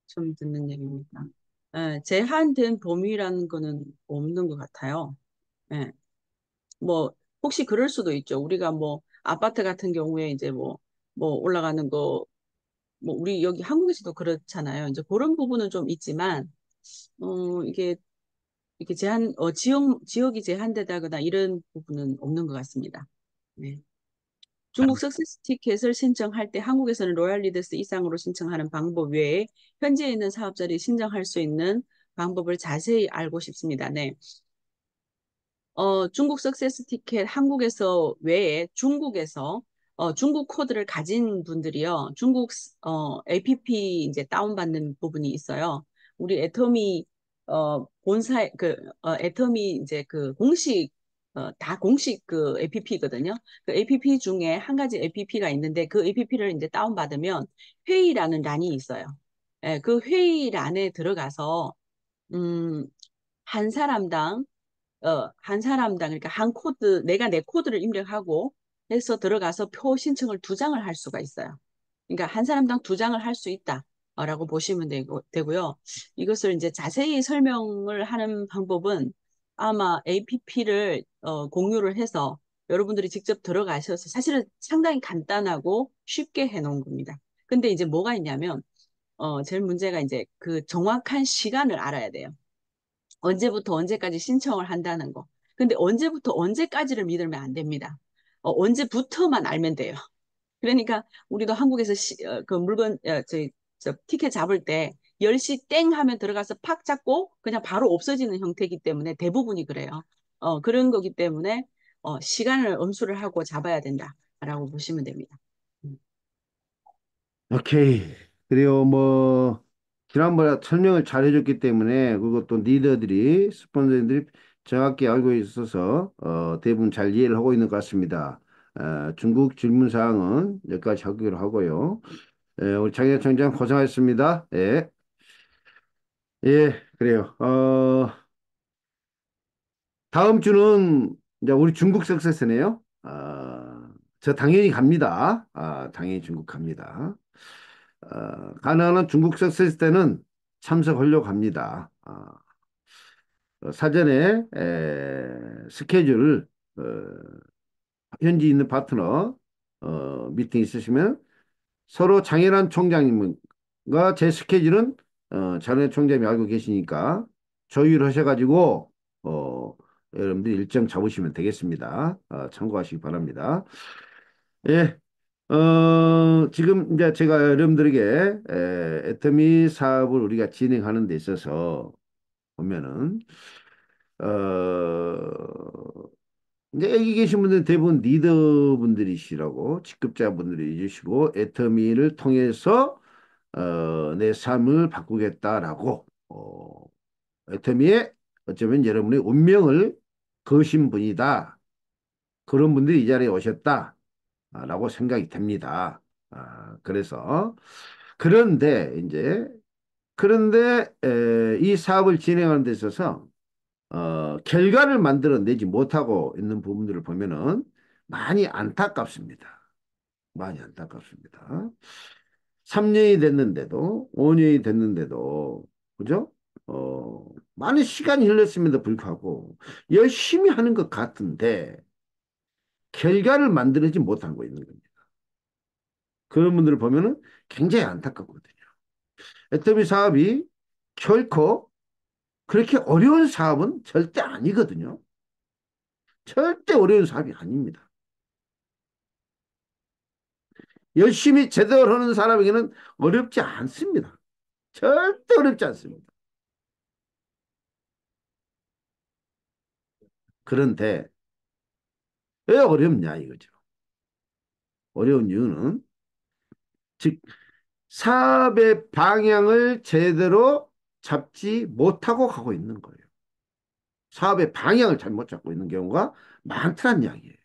처음 듣는 얘기입니다. 예, 제한된 범위라는 거는 없는 것 같아요. 예. 뭐 혹시 그럴 수도 있죠. 우리가 뭐 아파트 같은 경우에 이제 뭐뭐 뭐 올라가는 거뭐 우리 여기 한국에서도 그렇잖아요. 이제 그런 부분은 좀 있지만 어, 이게 이렇게 제한 어, 지역 지역이 제한되다거나 이런 부분은 없는 것 같습니다. 네. 중국 석세스 티켓을 신청할 때 한국에서는 로얄리더스 이상으로 신청하는 방법 외에 현지에 있는 사업자들 신청할 수 있는 방법을 자세히 알고 싶습니다. 네. 어, 중국 석세스 티켓 한국에서 외에 중국에서 어, 중국 코드를 가진 분들이요. 중국 어, APP 이제 다운받는 부분이 있어요. 우리 애터미 어, 본사, 그, 어, 애텀이 이제 그 공식, 어, 다 공식 그 APP거든요. 그 APP 중에 한 가지 APP가 있는데 그 APP를 이제 다운받으면 회의라는 란이 있어요. 예, 그 회의란에 들어가서, 음, 한 사람당, 어, 한 사람당, 그러니까 한 코드, 내가 내 코드를 입력하고 해서 들어가서 표 신청을 두 장을 할 수가 있어요. 그러니까 한 사람당 두 장을 할 수 있다. 라고 보시면 되고, 되고요. 이것을 이제 자세히 설명을 하는 방법은 아마 APP를 어, 공유를 해서 여러분들이 직접 들어가셔서 사실은 상당히 간단하고 쉽게 해놓은 겁니다. 근데 이제 뭐가 있냐면 어, 제일 문제가 이제 그 정확한 시간을 알아야 돼요. 언제부터 언제까지 신청을 한다는 거. 근데 언제부터 언제까지를 믿으면 안 됩니다. 어, 언제부터만 알면 돼요. 그러니까 우리도 한국에서 시, 어, 그 물건 어, 저희 티켓 잡을 때 10시 땡 하면 들어가서 팍 잡고 그냥 바로 없어지는 형태이기 때문에 대부분이 그래요. 어, 그런 거기 때문에 어, 시간을 엄수를 하고 잡아야 된다라고 보시면 됩니다. 오케이. 그리고뭐 지난번에 설명을 잘 해줬기 때문에 그것도 리더들이 스폰서들이 정확히 알고 있어서 어, 대부분 잘 이해를 하고 있는 것 같습니다. 어, 중국 질문 사항은 여기까지 하기로 하고요. 예, 우리 장현 청장 고생하셨습니다. 예. 예, 그래요. 어, 다음 주는 이제 우리 중국 석세스네요. 아, 저 당연히 갑니다. 아, 당연히 중국 갑니다. 아, 가능한 중국 석세스 때는 참석하려고 합니다. 아, 사전에 에, 스케줄 어, 현지 있는 파트너 어, 미팅 있으시면 서로 장애란 총장님과 제 스케줄은 어, 장혜란 총장님이 알고 계시니까 조율 하셔가지고 어, 여러분들 일정 잡으시면 되겠습니다. 어, 참고하시기 바랍니다. 예. 어, 지금 이제 제가 여러분들에게 에, 애터미 사업을 우리가 진행하는 데 있어서 보면은 어, 이제 여기 계신 분들 대부분 리더분들이시라고 직급자분들이시고 애터미를 통해서 어, 내 삶을 바꾸겠다라고 어, 애터미에 어쩌면 여러분의 운명을 거신 분이다. 그런 분들이 이 자리에 오셨다라고 생각이 됩니다. 아, 그래서 그런데 이제 그런데 에, 이 사업을 진행하는 데 있어서 어, 결과를 만들어내지 못하고 있는 부분들을 보면은 많이 안타깝습니다. 많이 안타깝습니다. 3년이 됐는데도 5년이 됐는데도 그죠? 어, 많은 시간이 흘렀음에도 불구하고 열심히 하는 것 같은데 결과를 만들지 못하고 있는 겁니다. 그런 분들을 보면은 굉장히 안타깝거든요. 애터미 사업이 결코 그렇게 어려운 사업은 절대 아니거든요. 절대 어려운 사업이 아닙니다. 열심히 제대로 하는 사람에게는 어렵지 않습니다. 절대 어렵지 않습니다. 그런데 왜 어렵냐 이거죠. 어려운 이유는 즉 사업의 방향을 제대로 잡지 못하고 가고 있는 거예요. 사업의 방향을 잘못 잡고 있는 경우가 많다는 이야기예요.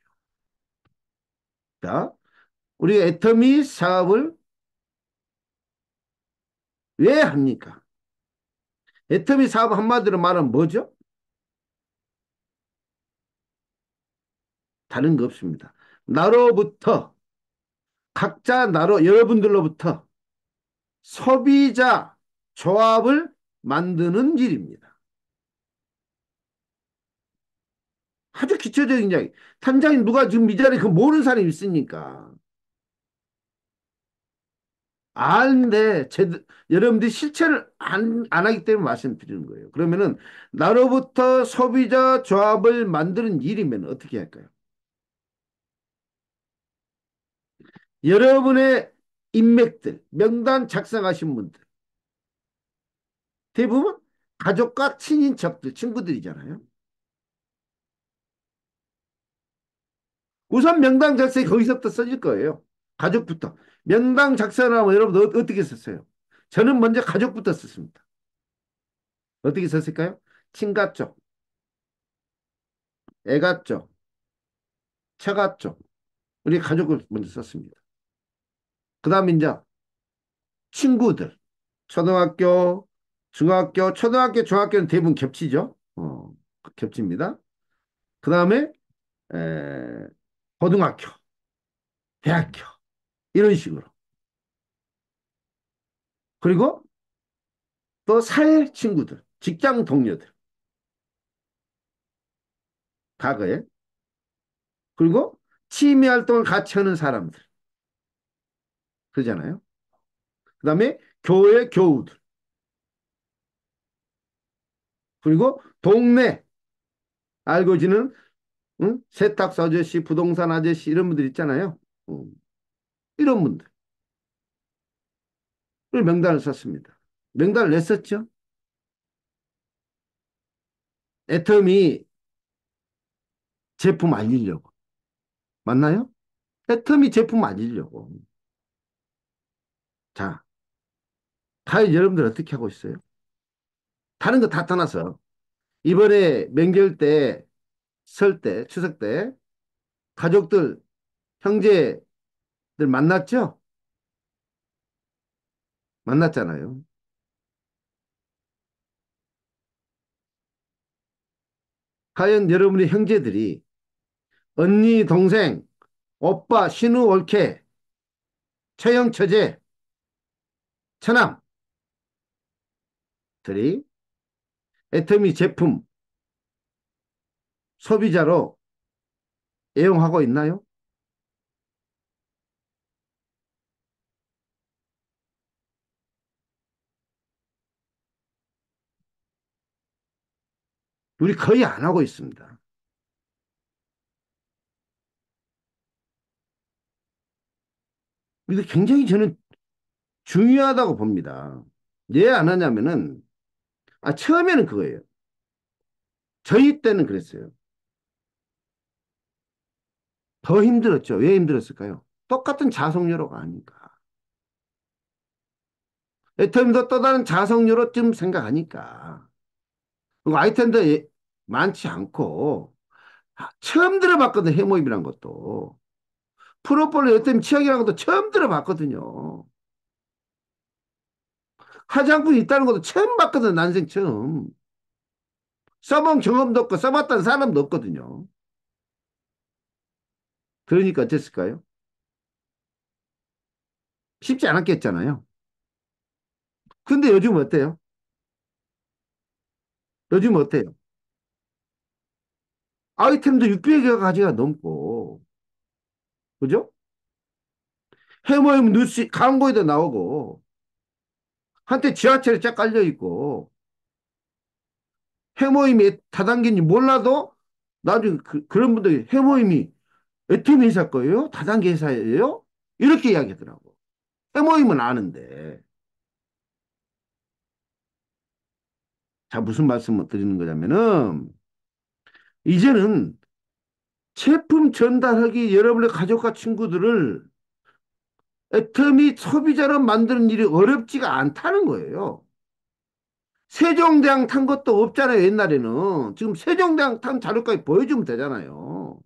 그 우리 애터미 사업을 왜 합니까? 애터미 사업 한마디로 말하면 뭐죠? 다른 거 없습니다. 나로부터 각자 나로 여러분들로부터 소비자 조합을 만드는 일입니다. 아주 기초적인 이야기. 탐장이 누가 지금 이 자리에 그 모르는 사람이 있습니까? 아는데 여러분들이 실체를 안, 안 하기 때문에 말씀드리는 거예요. 그러면은 나로부터 소비자 조합을 만드는 일이면 어떻게 할까요? 여러분의 인맥들, 명단 작성하신 분들 대부분 가족과 친인척들, 친구들이잖아요. 우선 명당 작성이 거기서부터 써질 거예요. 가족부터. 명당 작성하면 여러분 어, 어떻게 썼어요? 저는 먼저 가족부터 썼습니다. 어떻게 썼을까요? 친가 쪽, 애가 쪽, 처가 쪽. 우리 가족을 먼저 썼습니다. 그 다음 이제 친구들. 초등학교, 중학교, 초등학교, 중학교는 대부분 겹치죠. 어, 겹칩니다. 그 다음에 고등학교, 대학교 이런 식으로 그리고 또 사회 친구들, 직장 동료들 과거에 그리고 취미 활동을 같이 하는 사람들 그러잖아요. 그 다음에 교회 교우들 그리고 동네 알고 지는 응? 세탁사 아저씨, 부동산 아저씨 이런 분들 있잖아요. 어. 이런 분들. 을 명단을 썼습니다. 명단을 냈었죠. 애텀이 제품 알리려고. 맞나요? 애텀이 제품 알리려고. 자, 과연 여러분들 어떻게 하고 있어요? 다른 거 다 떠나서 이번에 명절 때, 설 때, 추석 때 가족들, 형제들 만났죠? 만났잖아요. 과연 여러분의 형제들이 언니, 동생, 오빠, 신우, 올케, 처형, 처제, 처남 들이 애터미 제품 소비자로 애용하고 있나요? 우리 거의 안 하고 있습니다. 이거 굉장히 저는 중요하다고 봅니다. 왜안 하냐면은 아, 처음에는 그거예요. 저희 때는 그랬어요. 더 힘들었죠. 왜 힘들었을까요? 똑같은 자석유로가 아니까. 애템도 또 다른 자석유로 좀 생각하니까. 그리고 아이템도 예, 많지 않고. 아, 처음 들어봤거든, 해모임이란 것도. 프로폴로 애템 치약이라 것도 처음 들어봤거든요. 하장않이 있다는 것도 처음 봤거든, 난생 처음. 써본 경험도 없고, 써봤던 사람도 없거든요. 그러니까 어땠을까요? 쉽지 않았겠잖아요. 근데 요즘 어때요? 요즘 어때요? 아이템도 600여 가지가 넘고, 그죠? 해머임 뉴스 광고에도 나오고, 한때 지하철에 쫙 깔려있고 해모임이 다단계인지 몰라도 나중에 그, 런 분들이 해모임이 애팀 회사 거예요? 다단계 회사예요? 이렇게 이야기하더라고 해모임은 아는데 자 무슨 말씀을 드리는 거냐면은 이제는 제품 전달하기 여러분의 가족과 친구들을 애터미 소비자로 만드는 일이 어렵지가 않다는 거예요. 세종대왕 탄 것도 없잖아요, 옛날에는. 지금 세종대왕 탄 자료까지 보여주면 되잖아요.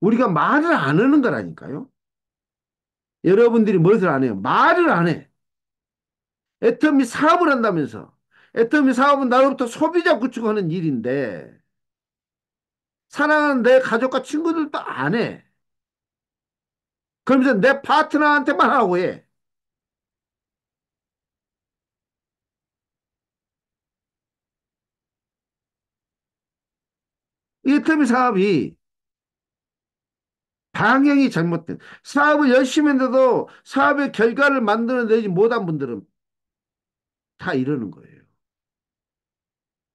우리가 말을 안 하는 거라니까요. 여러분들이 무엇을 안 해요? 말을 안 해. 애터미 사업을 한다면서. 애터미 사업은 나로부터 소비자 구축하는 일인데, 사랑하는 내 가족과 친구들도 안 해. 그러면서 내 파트너한테만 하라고 해. 이틈이 사업이 방향이 잘못된 사업을 열심히 했는데도 사업의 결과를 만들어내지 못한 분들은 다 이러는 거예요.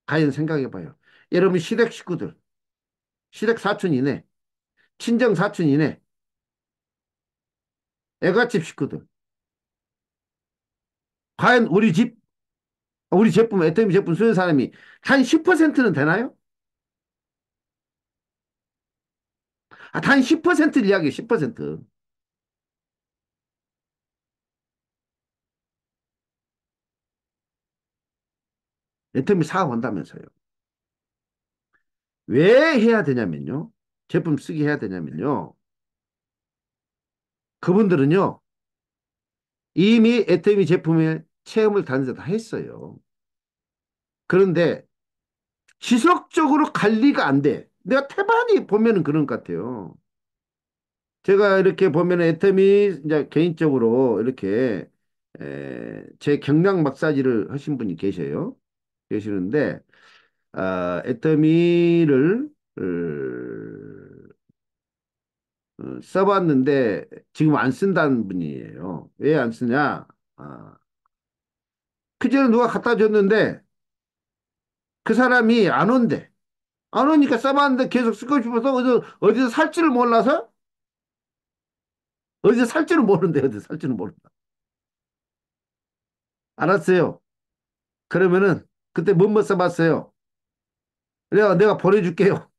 과연 생각해봐요. 여러분 시댁 식구들 시댁 사촌이네 친정 사촌이네 애가 집 식구들. 과연 우리 집, 우리 제품, 애터미 제품 쓰는 사람이 단 10%는 되나요? 아, 단 10%를 이야기해, 10%. 애터미 사업한다면서요. 왜 해야 되냐면요. 제품 쓰게 해야 되냐면요. 그분들은요, 이미 에테미 제품의 체험을 단세다 했어요. 그런데 지속적으로 관리가 안 돼. 내가 태반이 보면은 그런 것 같아요. 제가 이렇게 보면 에테미 이제 개인적으로 이렇게 에, 제경량마사지를 하신 분이 계셔요 계시는데 아, 에테미를 그, 써봤는데 지금 안 쓴다는 분이에요. 왜 안 쓰냐? 아, 그 전에 누가 갖다 줬는데 그 사람이 안 온대. 안 오니까 써봤는데 계속 쓰고 싶어서 어디서, 어디서 살지를 몰라서 어디서 살지를 모르는데 어디서 살지는 모른다. 알았어요. 그러면은 그때 뭐뭐 써봤어요. 그래 내가 보내줄게요.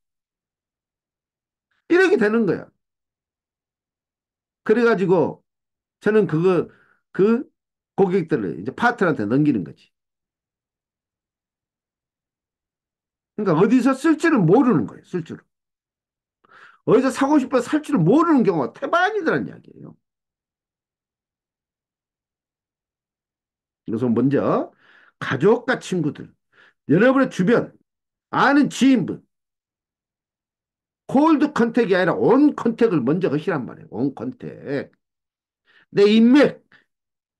이렇게 되는 거야. 그래가지고 저는 그거 그 고객들을 이제 파트너한테 넘기는 거지. 그러니까 어디서 쓸지를 모르는 거예요. 쓸 줄을. 어디서 사고 싶어 살 줄을 모르는 경우가 태반이더는 이야기예요. 그래서 먼저 가족과 친구들, 여러분의 주변, 아는 지인분, 콜드 컨택이 아니라 온 컨택을 먼저 하시란 말이에요. 온 컨택. 내 인맥.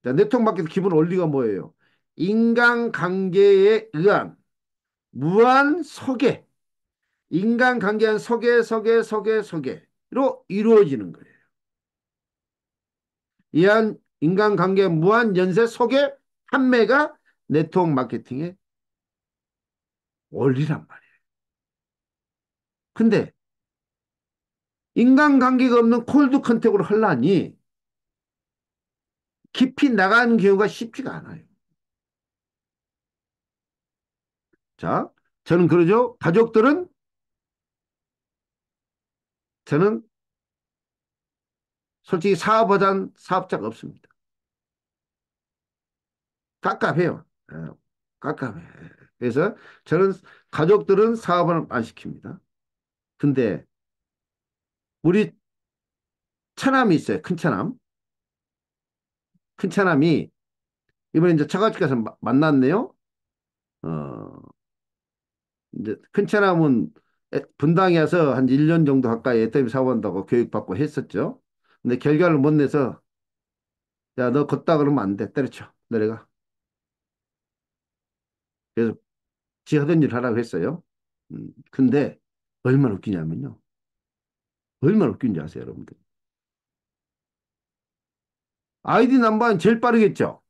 자, 네트워크 마켓 기본 원리가 뭐예요? 인간관계에 의한 무한 소개. 인간관계한 소개, 소개, 소개, 소개로 이루어지는 거예요. 이한 인간관계 무한 연쇄 소개 판매가 네트워크 마케팅의 원리란 말이에요. 근데 인간관계가 없는 콜드 컨택으로 하려니 깊이 나가는 경우가 쉽지가 않아요. 자, 저는 그러죠. 가족들은 저는 솔직히 사업보단 사업자가 없습니다. 깝깝해요. 예, 깝깝해. 그래서 저는 가족들은 사업을 안 시킵니다. 근데 우리 차남이 있어요. 큰 차남. 큰 차남이 이번에 이제 처가집 가서 만났네요. 어, 이제 큰 차남은 분당에서 한 1년 정도 가까이 애터미 사업한다고 교육받고 했었죠. 근데 결과를 못 내서 야, 너 걷다 그러면 안 돼. 때려쳐. 내네가 그래서 지 하던 일 하라고 했어요. 음, 근데 얼마나 웃기냐면요. 얼마나 웃긴지 아세요, 여러분들? 아이디 남반 제일 빠르겠죠?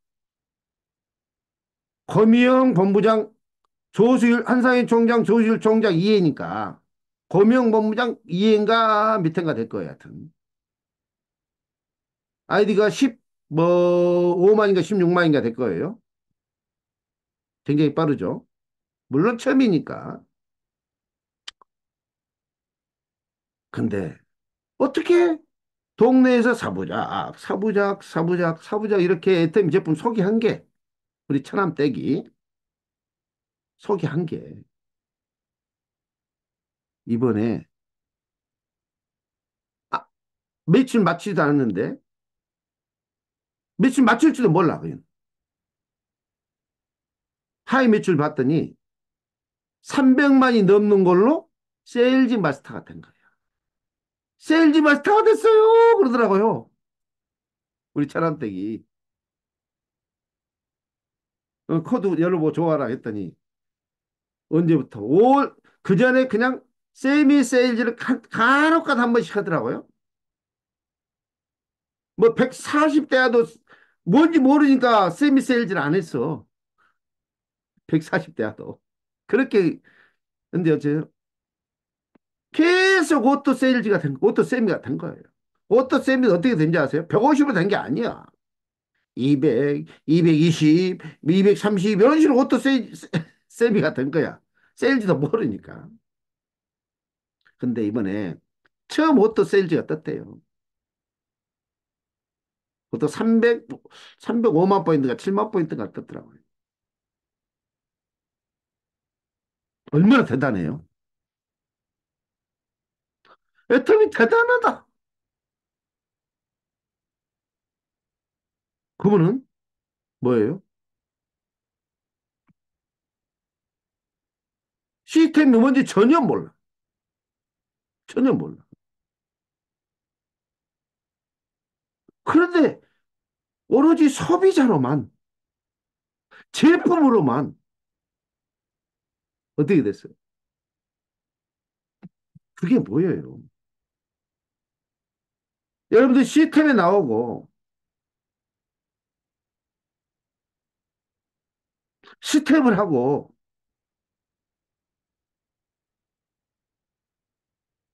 거미영 본부장 조수일, 한상인 총장, 조수일 총장 이해니까 거미영 본부장 이해인가 밑에인가 될 거예요, 하여튼. 아이디가 10, 뭐, 5만인가 16만인가 될 거예요. 굉장히 빠르죠. 물론 처음이니까. 근데 어떻게 동네에서 사부작, 사부작, 사부작, 사부작 이렇게 애템 제품 소개한게 우리 천암 떼기. 소개한게 이번에 아, 며칠 맞추지도 않았는데 며칠 맞출지도 몰라. 그냥. 하이 매출 봤더니 300만이 넘는 걸로 세일즈 마스터 가된 거예요. 세일즈 마스터가 됐어요. 그러더라고요. 우리 차남댁이. 어, 코드 열어보 뭐 좋아라 했더니 언제부터? 올 그 전에 그냥 세미 세일즈를 간혹가다 한 번씩 하더라고요. 뭐 140대야도 뭔지 모르니까 세미 세일즈를 안 했어. 140대야도. 그렇게 근데 어째 계속 오토 세일즈가 된, 오토 세미가 된 거예요. 오토 세미가 어떻게 된지 아세요? 150으로 된 게 아니야. 200, 220, 230 이런 식으로 오토 (laughs) 세미가된 거야. 세일즈도 모르니까. 근데 이번에 처음 오토 세일즈가 떴대요. 보통 300, 305만 포인트가 7만 포인트가 떴더라고요. 얼마나 대단해요. 애터미 대단하다. 그분은 뭐예요? 시스템이 뭔지 전혀 몰라. 전혀 몰라. 그런데 오로지 소비자로만 제품으로만 어떻게 됐어요? 그게 뭐예요? 여러분들 시스템에 나오고 시스템을 하고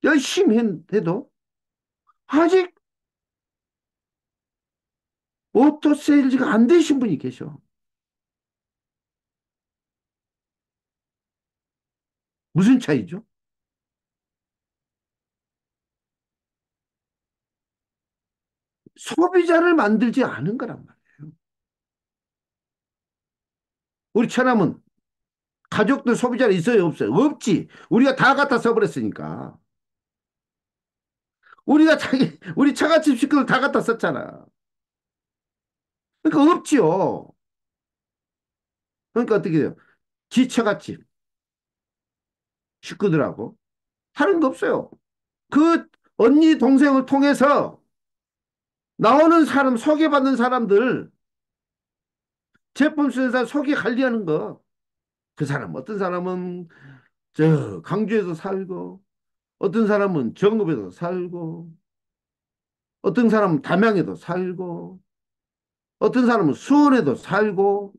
열심히 해도 아직 오토 세일즈가 안 되신 분이 계셔. 무슨 차이죠? 소비자를 만들지 않은 거란 말이에요. 우리 처남은 가족들 소비자는 있어요 없어요? 없지. 우리가 다 갖다 써버렸으니까. 우리가 자기 우리 차가집 식구들 다 갖다 썼잖아. 그러니까 없지요. 그러니까 어떻게 돼요? 지 처갓집 식구들하고 다른 거 없어요. 그 언니 동생을 통해서 나오는 사람, 소개받는 사람들, 제품 쓰는 사 소개 관리하는 거. 그 사람, 어떤 사람은 저 강주에서 살고, 어떤 사람은 정읍에서 살고, 어떤 사람은 담양에도 살고, 어떤 사람은 수원에도 살고,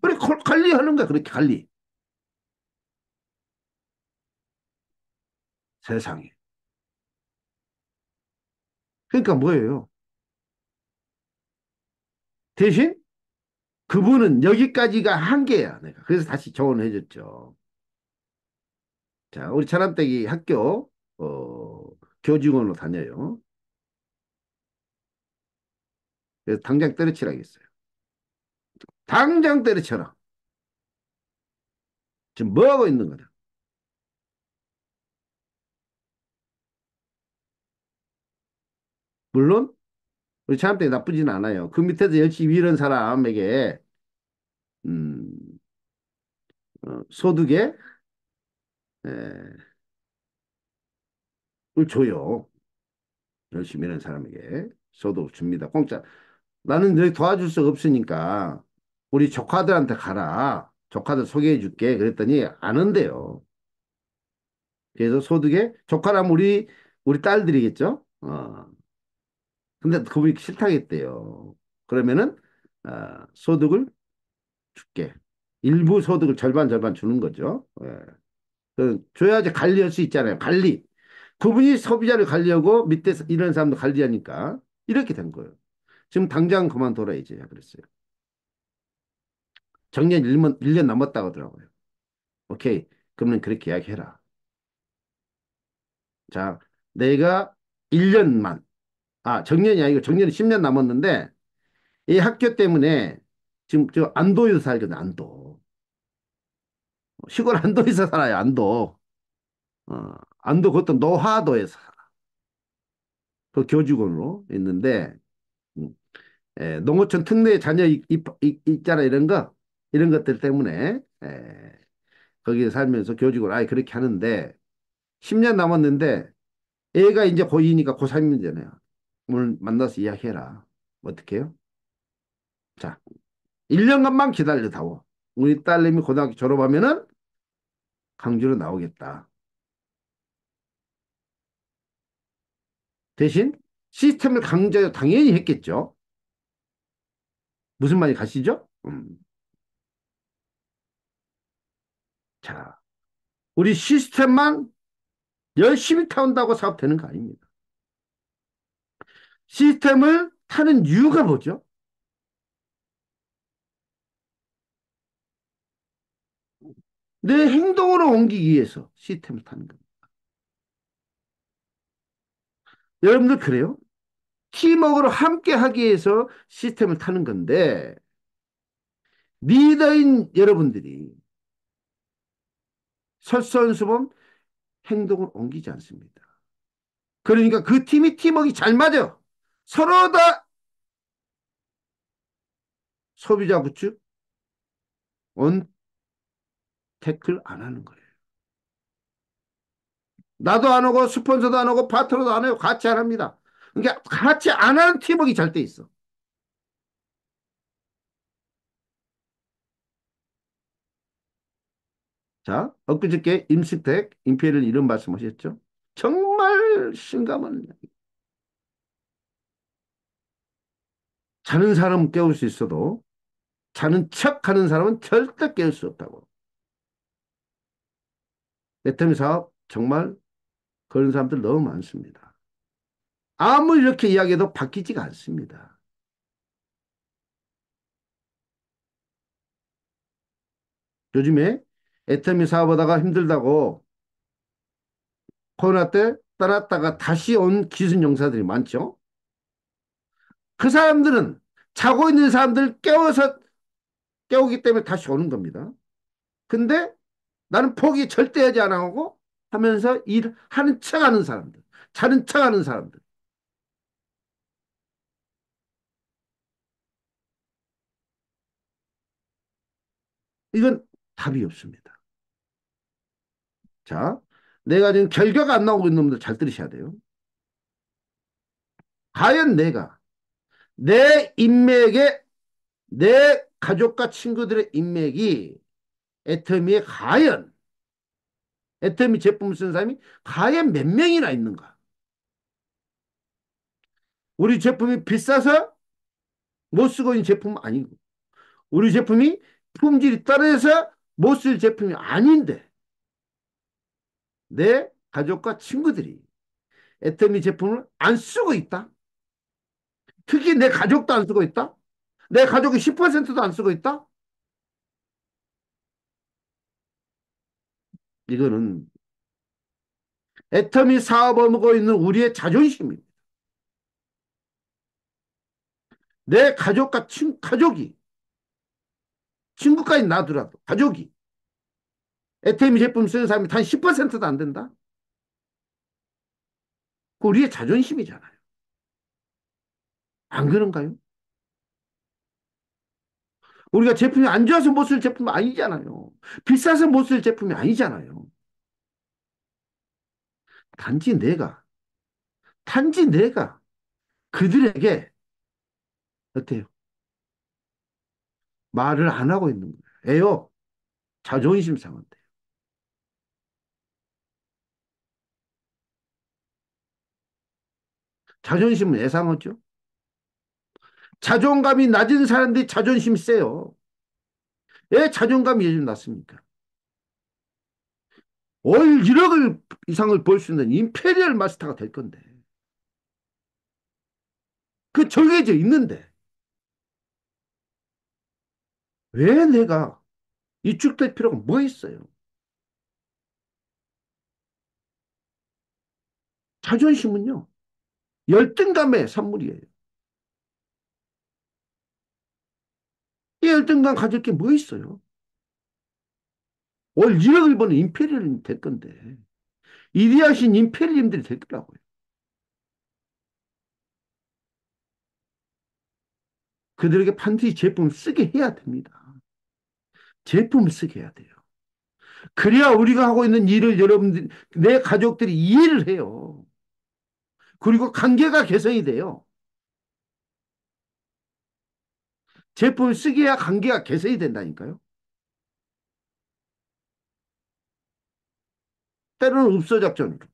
그래, 관리하는 거야, 그렇게 관리. 세상에. 그러니까 뭐예요? 대신 그분은 여기까지가 한계야 내가. 그래서 다시 정원해 줬죠. 자, 우리 차남댁이 학교 어, 교직원으로 다녀요. 그래서 당장 때려치라 했어요. 당장 때려쳐라. 지금 뭐하고 있는 거냐? 물론 우리 차암땡이 나쁘진 않아요. 그 밑에서 열심히 일한 사람에게 음, 어, 소득에 예, 을 줘요. 열심히 일한 사람에게 소득을 줍니다. 공짜. 나는 너희 도와줄 수 없으니까 우리 조카들한테 가라. 조카들 소개해 줄게. 그랬더니 아는데요. 그래서 소득에 조카라면 우리 우리 딸들이겠죠. 어. 근데 그분이 싫다겠대요. 그러면은 어, 소득을 줄게. 일부 소득을 절반 절반 주는 거죠. 예. 그 줘야지 관리할 수 있잖아요. 관리. 그분이 소비자를 관리하고 밑에 이런 사람도 관리하니까 이렇게 된 거예요. 지금 당장 그만둬라 이제 그랬어요. 정년 1년, 1년 남았다고 하더라고요. 오케이. 그러면 그렇게 이야기해라. 자, 내가 1년만 아, 정년이 야 이거 정년이 10년 남았는데 이 학교 때문에 지금 저 안도에서 살거든, 안도. 시골 (laughs) 안도에서 살아요, 안도. 어, 안도 그것도 노화도에서 살아. 그 교직원으로 있는데 음, 에, 예, 농어촌 특례 자녀 입, 입, 입, 입자라 이런 거 이런 것들 때문에 에, 예, 거기에 살면서 교직원 아예 그렇게 하는데 10년 남았는데 애가 이제 고2니까 고3이잖아요. 을 만나서 이야기해라. 어떻게 해요? 자, 1년간만 기다려다오. 우리 딸님이 고등학교 졸업하면은 강주로 나오겠다. 대신 시스템을 강조해 당연히 했겠죠. 무슨 말이 가시죠? 음. 자, 우리 시스템만 열심히 타온다고 사업되는 거 아닙니다. 시스템을 타는 이유가 뭐죠? 내 행동으로 옮기기 위해서 시스템을 타는 겁니다. 여러분들 그래요? 팀워크로 함께 하기 위해서 시스템을 타는 건데 리더인 여러분들이 설선수범 행동을 옮기지 않습니다. 그러니까 그 팀이 팀워크잘 맞아요. 서로 다 소비자 구축 언택을 안 하는 거예요. 나도 안오고 스폰서도 안오고 파트너도 안 해요. 같이 안 합니다. 그러니까 같이 안 하는 팀워크가 잘돼 있어. 자, 엊그저께 임시택, 임페리를 이런 말씀하셨죠? 정말 심감은 자는 사람은 깨울 수 있어도 자는 척 하는 사람은 절대 깨울 수 없다고. 애터미 사업 정말 그런 사람들 너무 많습니다. 아무리 이렇게 이야기해도 바뀌지가 않습니다. 요즘에 애터미 사업하다가 힘들다고 코로나 때 떠났다가 다시 온 기순 용사들이 많죠. 그 사람들은 자고 있는 사람들 깨워서 깨우기 때문에 다시 오는 겁니다. 근데 나는 포기 절대 하지 않고 하면서 일하는 척 하는 사람들, 자는 척 하는 사람들. 이건 답이 없습니다. 자, 내가 지금 결과가 안 나오고 있는 분들잘 들으셔야 돼요. 과연 내가 내 인맥에 내 가족과 친구들의 인맥이 애터미에 과연 애터미 제품 을쓴 사람이 과연 몇 명이나 있는가? 우리 제품이 비싸서 못 쓰고 있는 제품 은 아니고 우리 제품이 품질이 떨어져서 못 쓸 제품이 아닌데 내 가족과 친구들이 애터미 제품을 안 쓰고 있다. 특히 내 가족도 안 쓰고 있다? 내 가족이 10%도 안 쓰고 있다? 이거는 애터미 사업하고 있는 우리의 자존심입니다. 내 가족과 친, 가족이 친구까지 나더라도 가족이 애터미 제품 쓰는 사람이 단 10%도 안 된다? 그 우리의 자존심이잖아요. 안 그런가요? 우리가 제품이 안 좋아서 못 쓸 제품 아니잖아요. 비싸서 못 쓸 제품이 아니잖아요. 단지 내가, 단지 내가 그들에게, 어때요? 말을 안 하고 있는 거예요. 에요. 자존심 상한데요. 자존심은 애상하죠? 자존감이 낮은 사람들이 자존심 세요. 왜 자존감이 요즘 낮습니까? 월 1억 이상을 벌 수 있는 임페리얼 마스터가 될 건데. 그 정해져 있는데. 왜 내가 이축될 필요가 뭐 있어요? 자존심은요. 열등감의 산물이에요. 세계 열등감 가질 게 뭐 있어요? 올 1억 1번은 임페리얼이 될 건데 이리하신 임페리얼님들이 됐더라고요. 그들에게 반드시 제품 쓰게 해야 됩니다. 제품을 쓰게 해야 돼요. 그래야 우리가 하고 있는 일을 여러분들, 내 가족들이 이해를 해요. 그리고 관계가 개선이 돼요. 제품을 쓰기야 관계가 개선이 된다니까요. 때로는 읍소 작전으로.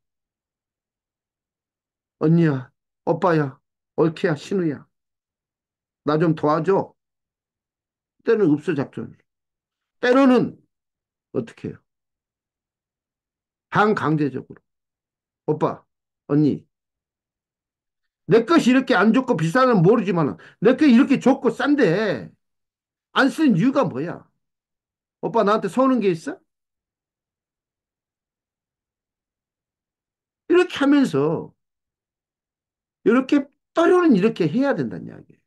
언니야, 오빠야, 얼케야 신우야. 나 좀 도와줘. 때로는 읍소 작전으로. 때로는 어떻게 해요? 반강제적으로. 오빠, 언니, 내 것이 이렇게 안 좋고 비싼건 모르지만 내 것이 이렇게 좋고 싼데 안 쓰는 이유가 뭐야? 오빠 나한테 서는 게 있어? 이렇게 하면서 이렇게 떨려는 이렇게 해야 된다는 이야기예요.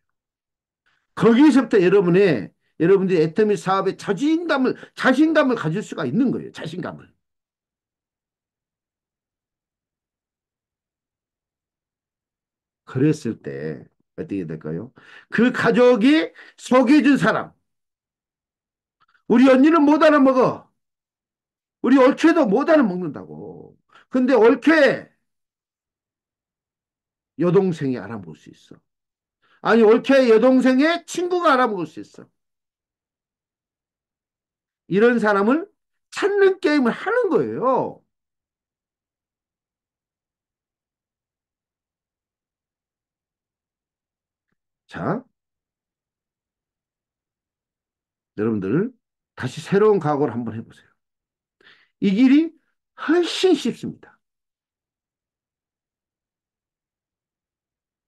거기서부터 여러분의 여러분들이 애터미 사업에 자신감을 자신감을 가질 수가 있는 거예요. 자신감을. 그랬을 때 어떻게 될까요? 그 가족이 소개준 사람. 우리 언니는 못 알아 먹어. 우리 얼추에도 못 알아 먹는다고. 근데 얼추에 여동생이 알아볼 수 있어. 아니 얼추에 여동생의 친구가 알아볼 수 있어. 이런 사람을 찾는 게임을 하는 거예요. 자, 여러분들 다시 새로운 각오를 한번 해보세요. 이 길이 훨씬 쉽습니다.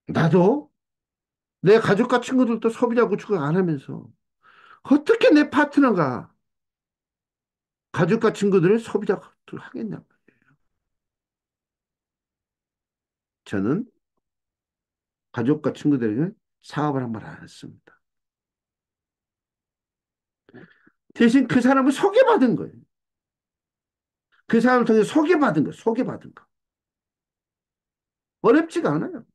나도 내 가족과 친구들도 소비자 구축을 안 하면서 어떻게 내 파트너가 가족과 친구들을 소비자 구축을 하겠냐고. 저는 가족과 친구들에게 사업을 한 번 안 했습니다. 대신 그 사람을 소개받은 거예요. 그 사람을 통해 소개받은 거, 소개받은 거. 어렵지가 않아요.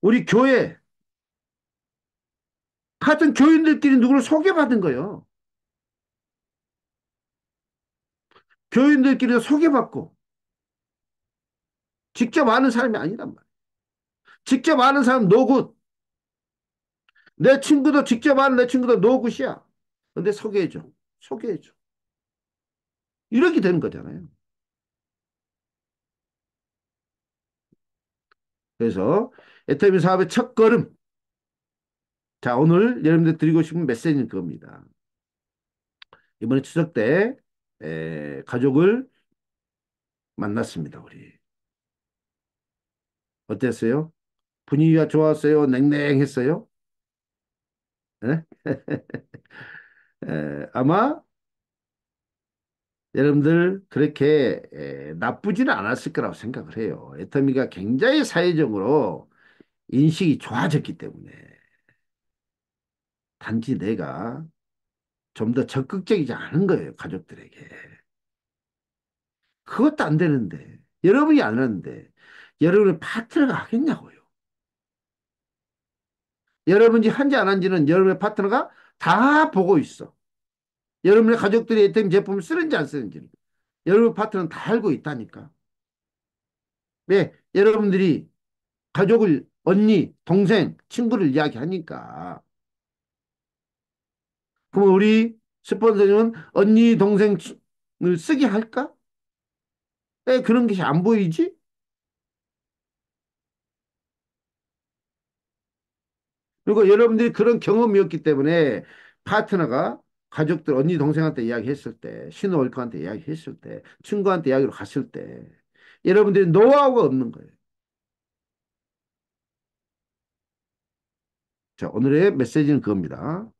우리 교회, 같은 교인들끼리 누구를 소개받은 거예요. 교인들끼리 소개받고, 직접 아는 사람이 아니란 말이에요. 직접 아는 사람 노굿. 내 친구도 직접 아는 내 친구도 노굿이야. 근데 소개해줘. 소개해줘. 이렇게 되는 거잖아요. 그래서 에테미 사업의 첫 걸음. 자 오늘 여러분들 드리고 싶은 메시지는 그겁니다. 이번에 추석 때 에, 가족을 만났습니다. 우리 어땠어요? 분위기가 좋았어요? 냉랭했어요? 에? 예? 에, (laughs) 예, 아마 여러분들 그렇게 에, 예, 나쁘지는 않았을 거라고 생각을 해요. 애터미가 굉장히 사회적으로 인식이 좋아졌기 때문에 단지 내가 좀 더 적극적이지 않은 거예요. 가족들에게. 그것도 안 되는데 여러분이 안 하는데 여러분이 파트너가 하겠냐고요. 여러분이 한지 안 한지는 여러분의 파트너가 다 보고 있어. 여러분의 가족들이 a t 제품을 쓰는지 안 쓰는지. 여러분 파트너는 다 알고 있다니까. 왜? 여러분들이 가족을, 언니, 동생, 친구를 이야기하니까. 그럼 우리 스폰서님은 언니, 동생을 쓰게 할까? 왜 그런 것이 안 보이지? 그리고 여러분들이 그런 경험이었기 때문에 파트너가 가족들, 언니, 동생한테 이야기했을 때, 신호 월커한테 이야기했을 때, 친구한테 이야기로 갔을 때, 여러분들이 노하우가 없는 거예요. 자, 오늘의 메시지는 그겁니다.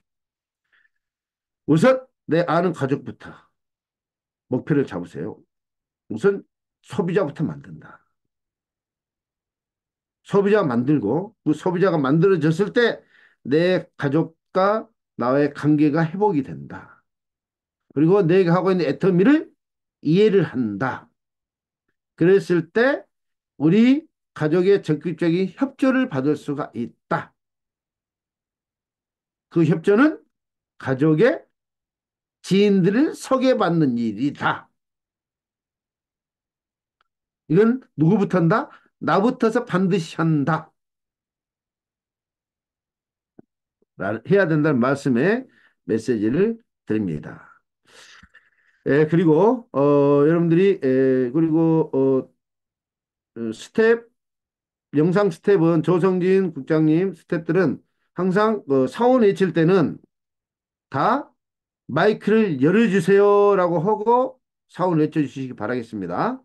우선 내 아는 가족부터 목표를 잡으세요. 우선 소비자부터 만든다. 소비자 가 만들고 그 소비자가 만들어졌을 때 내 가족과 나의 관계가 회복이 된다. 그리고 내가 하고 있는 애터미를 이해를 한다. 그랬을 때 우리 가족의 적극적인 협조를 받을 수가 있다. 그 협조는 가족의 지인들을 소개받는 일이다. 이건 누구부터 한다? 나부터서 반드시 한다. 해야 된다는 말씀의 메시지를 드립니다. 예, 그리고 어, 여러분들이 예, 그리고 어, 어 스텝 영상 스텝은 조성진 국장님 스텝들은 항상 어, 사원 외칠 때는 다 마이크를 열어주세요라고 하고 사원 외쳐주시기 바라겠습니다.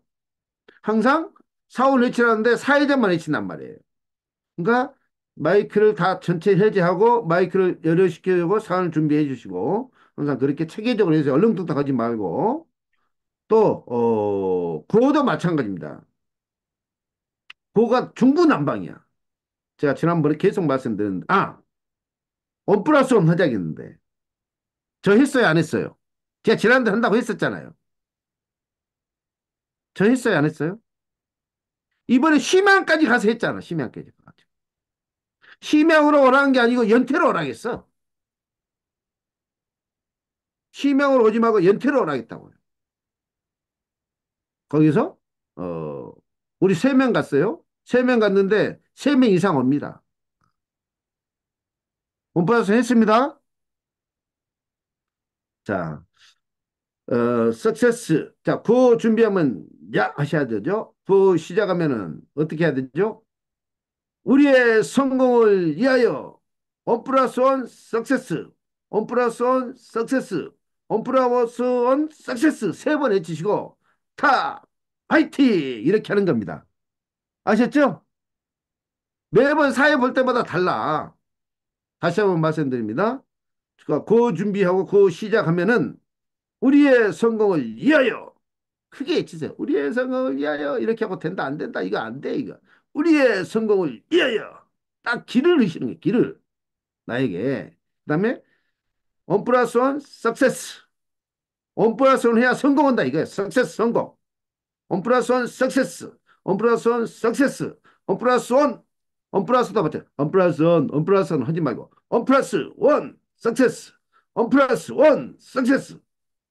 항상 사울 리치라는데 사회자만 리치난 말이에요. 그러니까 마이크를 다 전체 해제하고 마이크를 열려시키려고 사안을 준비해 주시고 항상 그렇게 체계적으로 해서 얼렁뚱땅하지 말고 또 어, 구도 마찬가지입니다. 구가 중구난방이야. 제가 지난번에 계속 말씀드렸는데 아! 원 플러스 원 하자겠는데 저 했어요 안 했어요? 제가 지난번에 한다고 했었잖아요. 저 했어요 안 했어요? 이번에 심양까지 가서 했잖아. 심양까지. 심양으로 오라는 게 아니고 연태로 오라겠어. 심양으로 오지 말고 연태로 오라겠다고요. 거기서 어 우리 세 명 갔어요. 세 명 갔는데 세 명 이상 옵니다. 본받아서 했습니다. 자, 어, 석세스. 자, 그 준비하면 야 하셔야 되죠. 부 그 시작하면은 어떻게 해야 되죠? 우리의 성공을 위하여 원 플러스 원 석세스 원 플러스 원 석세스 원 플러스 원 석세스 세 번해치시고타 파이팅 이렇게 하는 겁니다. 아셨죠? 매번 사회 볼 때마다 달라. 다시 한번 말씀드립니다. 그그 그러니까 준비하고 그 시작하면은 우리의 성공을 위하여 크게 치세요 우리의 성공을 위하여 이렇게 하고 된다 안 된다 이거 안 돼 이거. 우리의 성공을 위하여 딱 길을 으시는 게 길을 나에게. 그 다음에 원 플러스 원 석세스 원 플러스 원 해야 성공한다 이거예요. 석세스 성공 원 플러스 원 석세스 원 플러스 원 석세스 원 플러스 원원 플러스 다 맞죠? 원 플러스 원, 원 플러스 원 하지 말고 원 플러스 원, 석세스 원 플러스 원, 석세스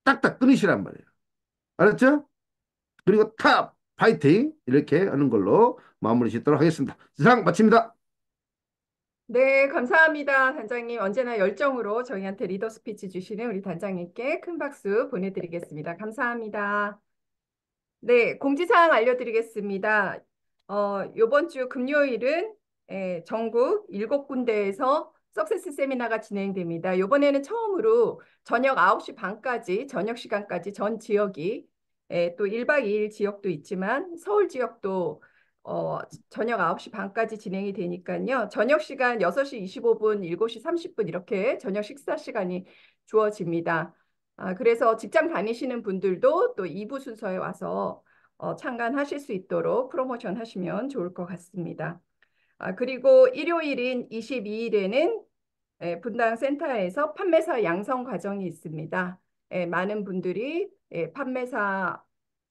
딱딱 끊으시란 말이에요. 알았죠? 그리고 탑 파이팅 이렇게 하는 걸로 마무리 짓도록 하겠습니다. 이상 마칩니다. 네, 감사합니다. 단장님 언제나 열정으로 저희한테 리더 스피치 주시는 우리 단장님께 큰 박수 보내드리겠습니다. 감사합니다. 네, 공지사항 알려드리겠습니다. 어, 이번 주 금요일은 에, 예, 전국 일곱 군데에서 석세스 세미나가 진행됩니다. 이번에는 처음으로 저녁 9시 반까지 저녁 시간까지 전 지역이 예, 또 1박 2일 지역도 있지만 서울 지역도 어, 저녁 9시 반까지 진행이 되니까요. 저녁 시간 6시 25분, 7시 30분 이렇게 저녁 식사 시간이 주어집니다. 아, 그래서 직장 다니시는 분들도 또 2부 순서에 와서 어, 참관하실 수 있도록 프로모션 하시면 좋을 것 같습니다. 아, 그리고 일요일인 22일에는 예, 분당 센터에서 판매사 양성 과정이 있습니다. 예, 많은 분들이 예, 판매사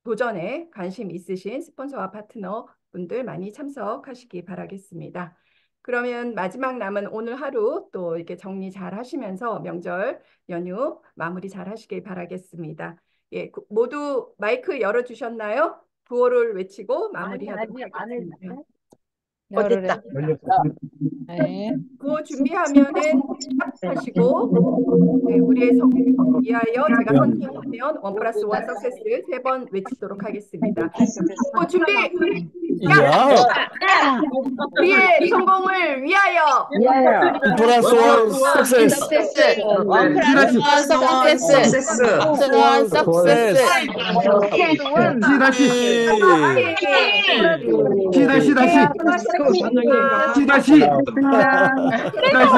도전에 관심 있으신 스폰서와 파트너 분들 많이 참석하시기 바라겠습니다. 그러면 마지막 남은 오늘 하루 또 이렇게 정리 잘 하시면서 명절 연휴 마무리 잘 하시길 바라겠습니다. 예, 모두 마이크 열어주셨나요? 구호를 외치고 마무리하도록 하겠습니다. 어딨다. 네. 그거 준비하면은 하시고 네, 우리의 성 위하여 제가 선생하면원 플러스 원 석세스 세번 외치도록 하겠습니다. 어, 준비. 야. 우리의 성공을 위하여. 원 플러스 원 석세스. 원 플러스 원 석세스. 네. 원 석세스. 시 다시. 시 다시 다시. 그러니까. 아, 다시 어, 다시 아, 아,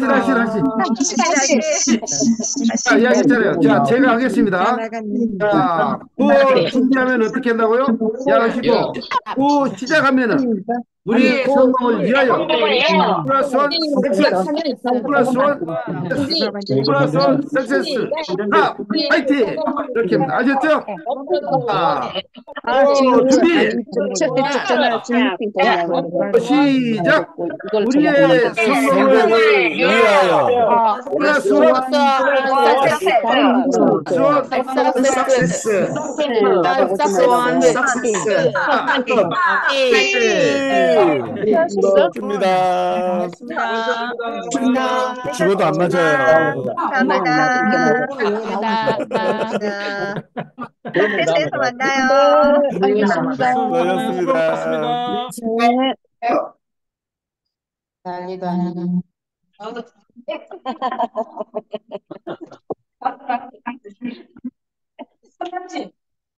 다시 다시 다시 자 이야기 했잖아요 자 어, 제가 하겠습니다 자고 네. 준비하면 어떻게 한다고요? 야 하시고 고 예. 시작하면은 우리 그 성공을 그 위하여 그 플러스 원 섹세스 플러스 원 플러스 원 섹세스 하나 파이팅 이렇게 합니다 아셨죠? 네, 네, 네. 아, 오, 어, 준비 시작 우리의 성공을 위하여 아, 플러스 원 섹세스 그렇죠. 플러스 원 섹세스 파이팅 네, 고맙습니다. 고맙습니다. 죽어도 안 맞아요. 감사합니다. 감사합니다. 패스에서 만나요. 알겠습니다. 수고하셨습니다. 난리도 아니고.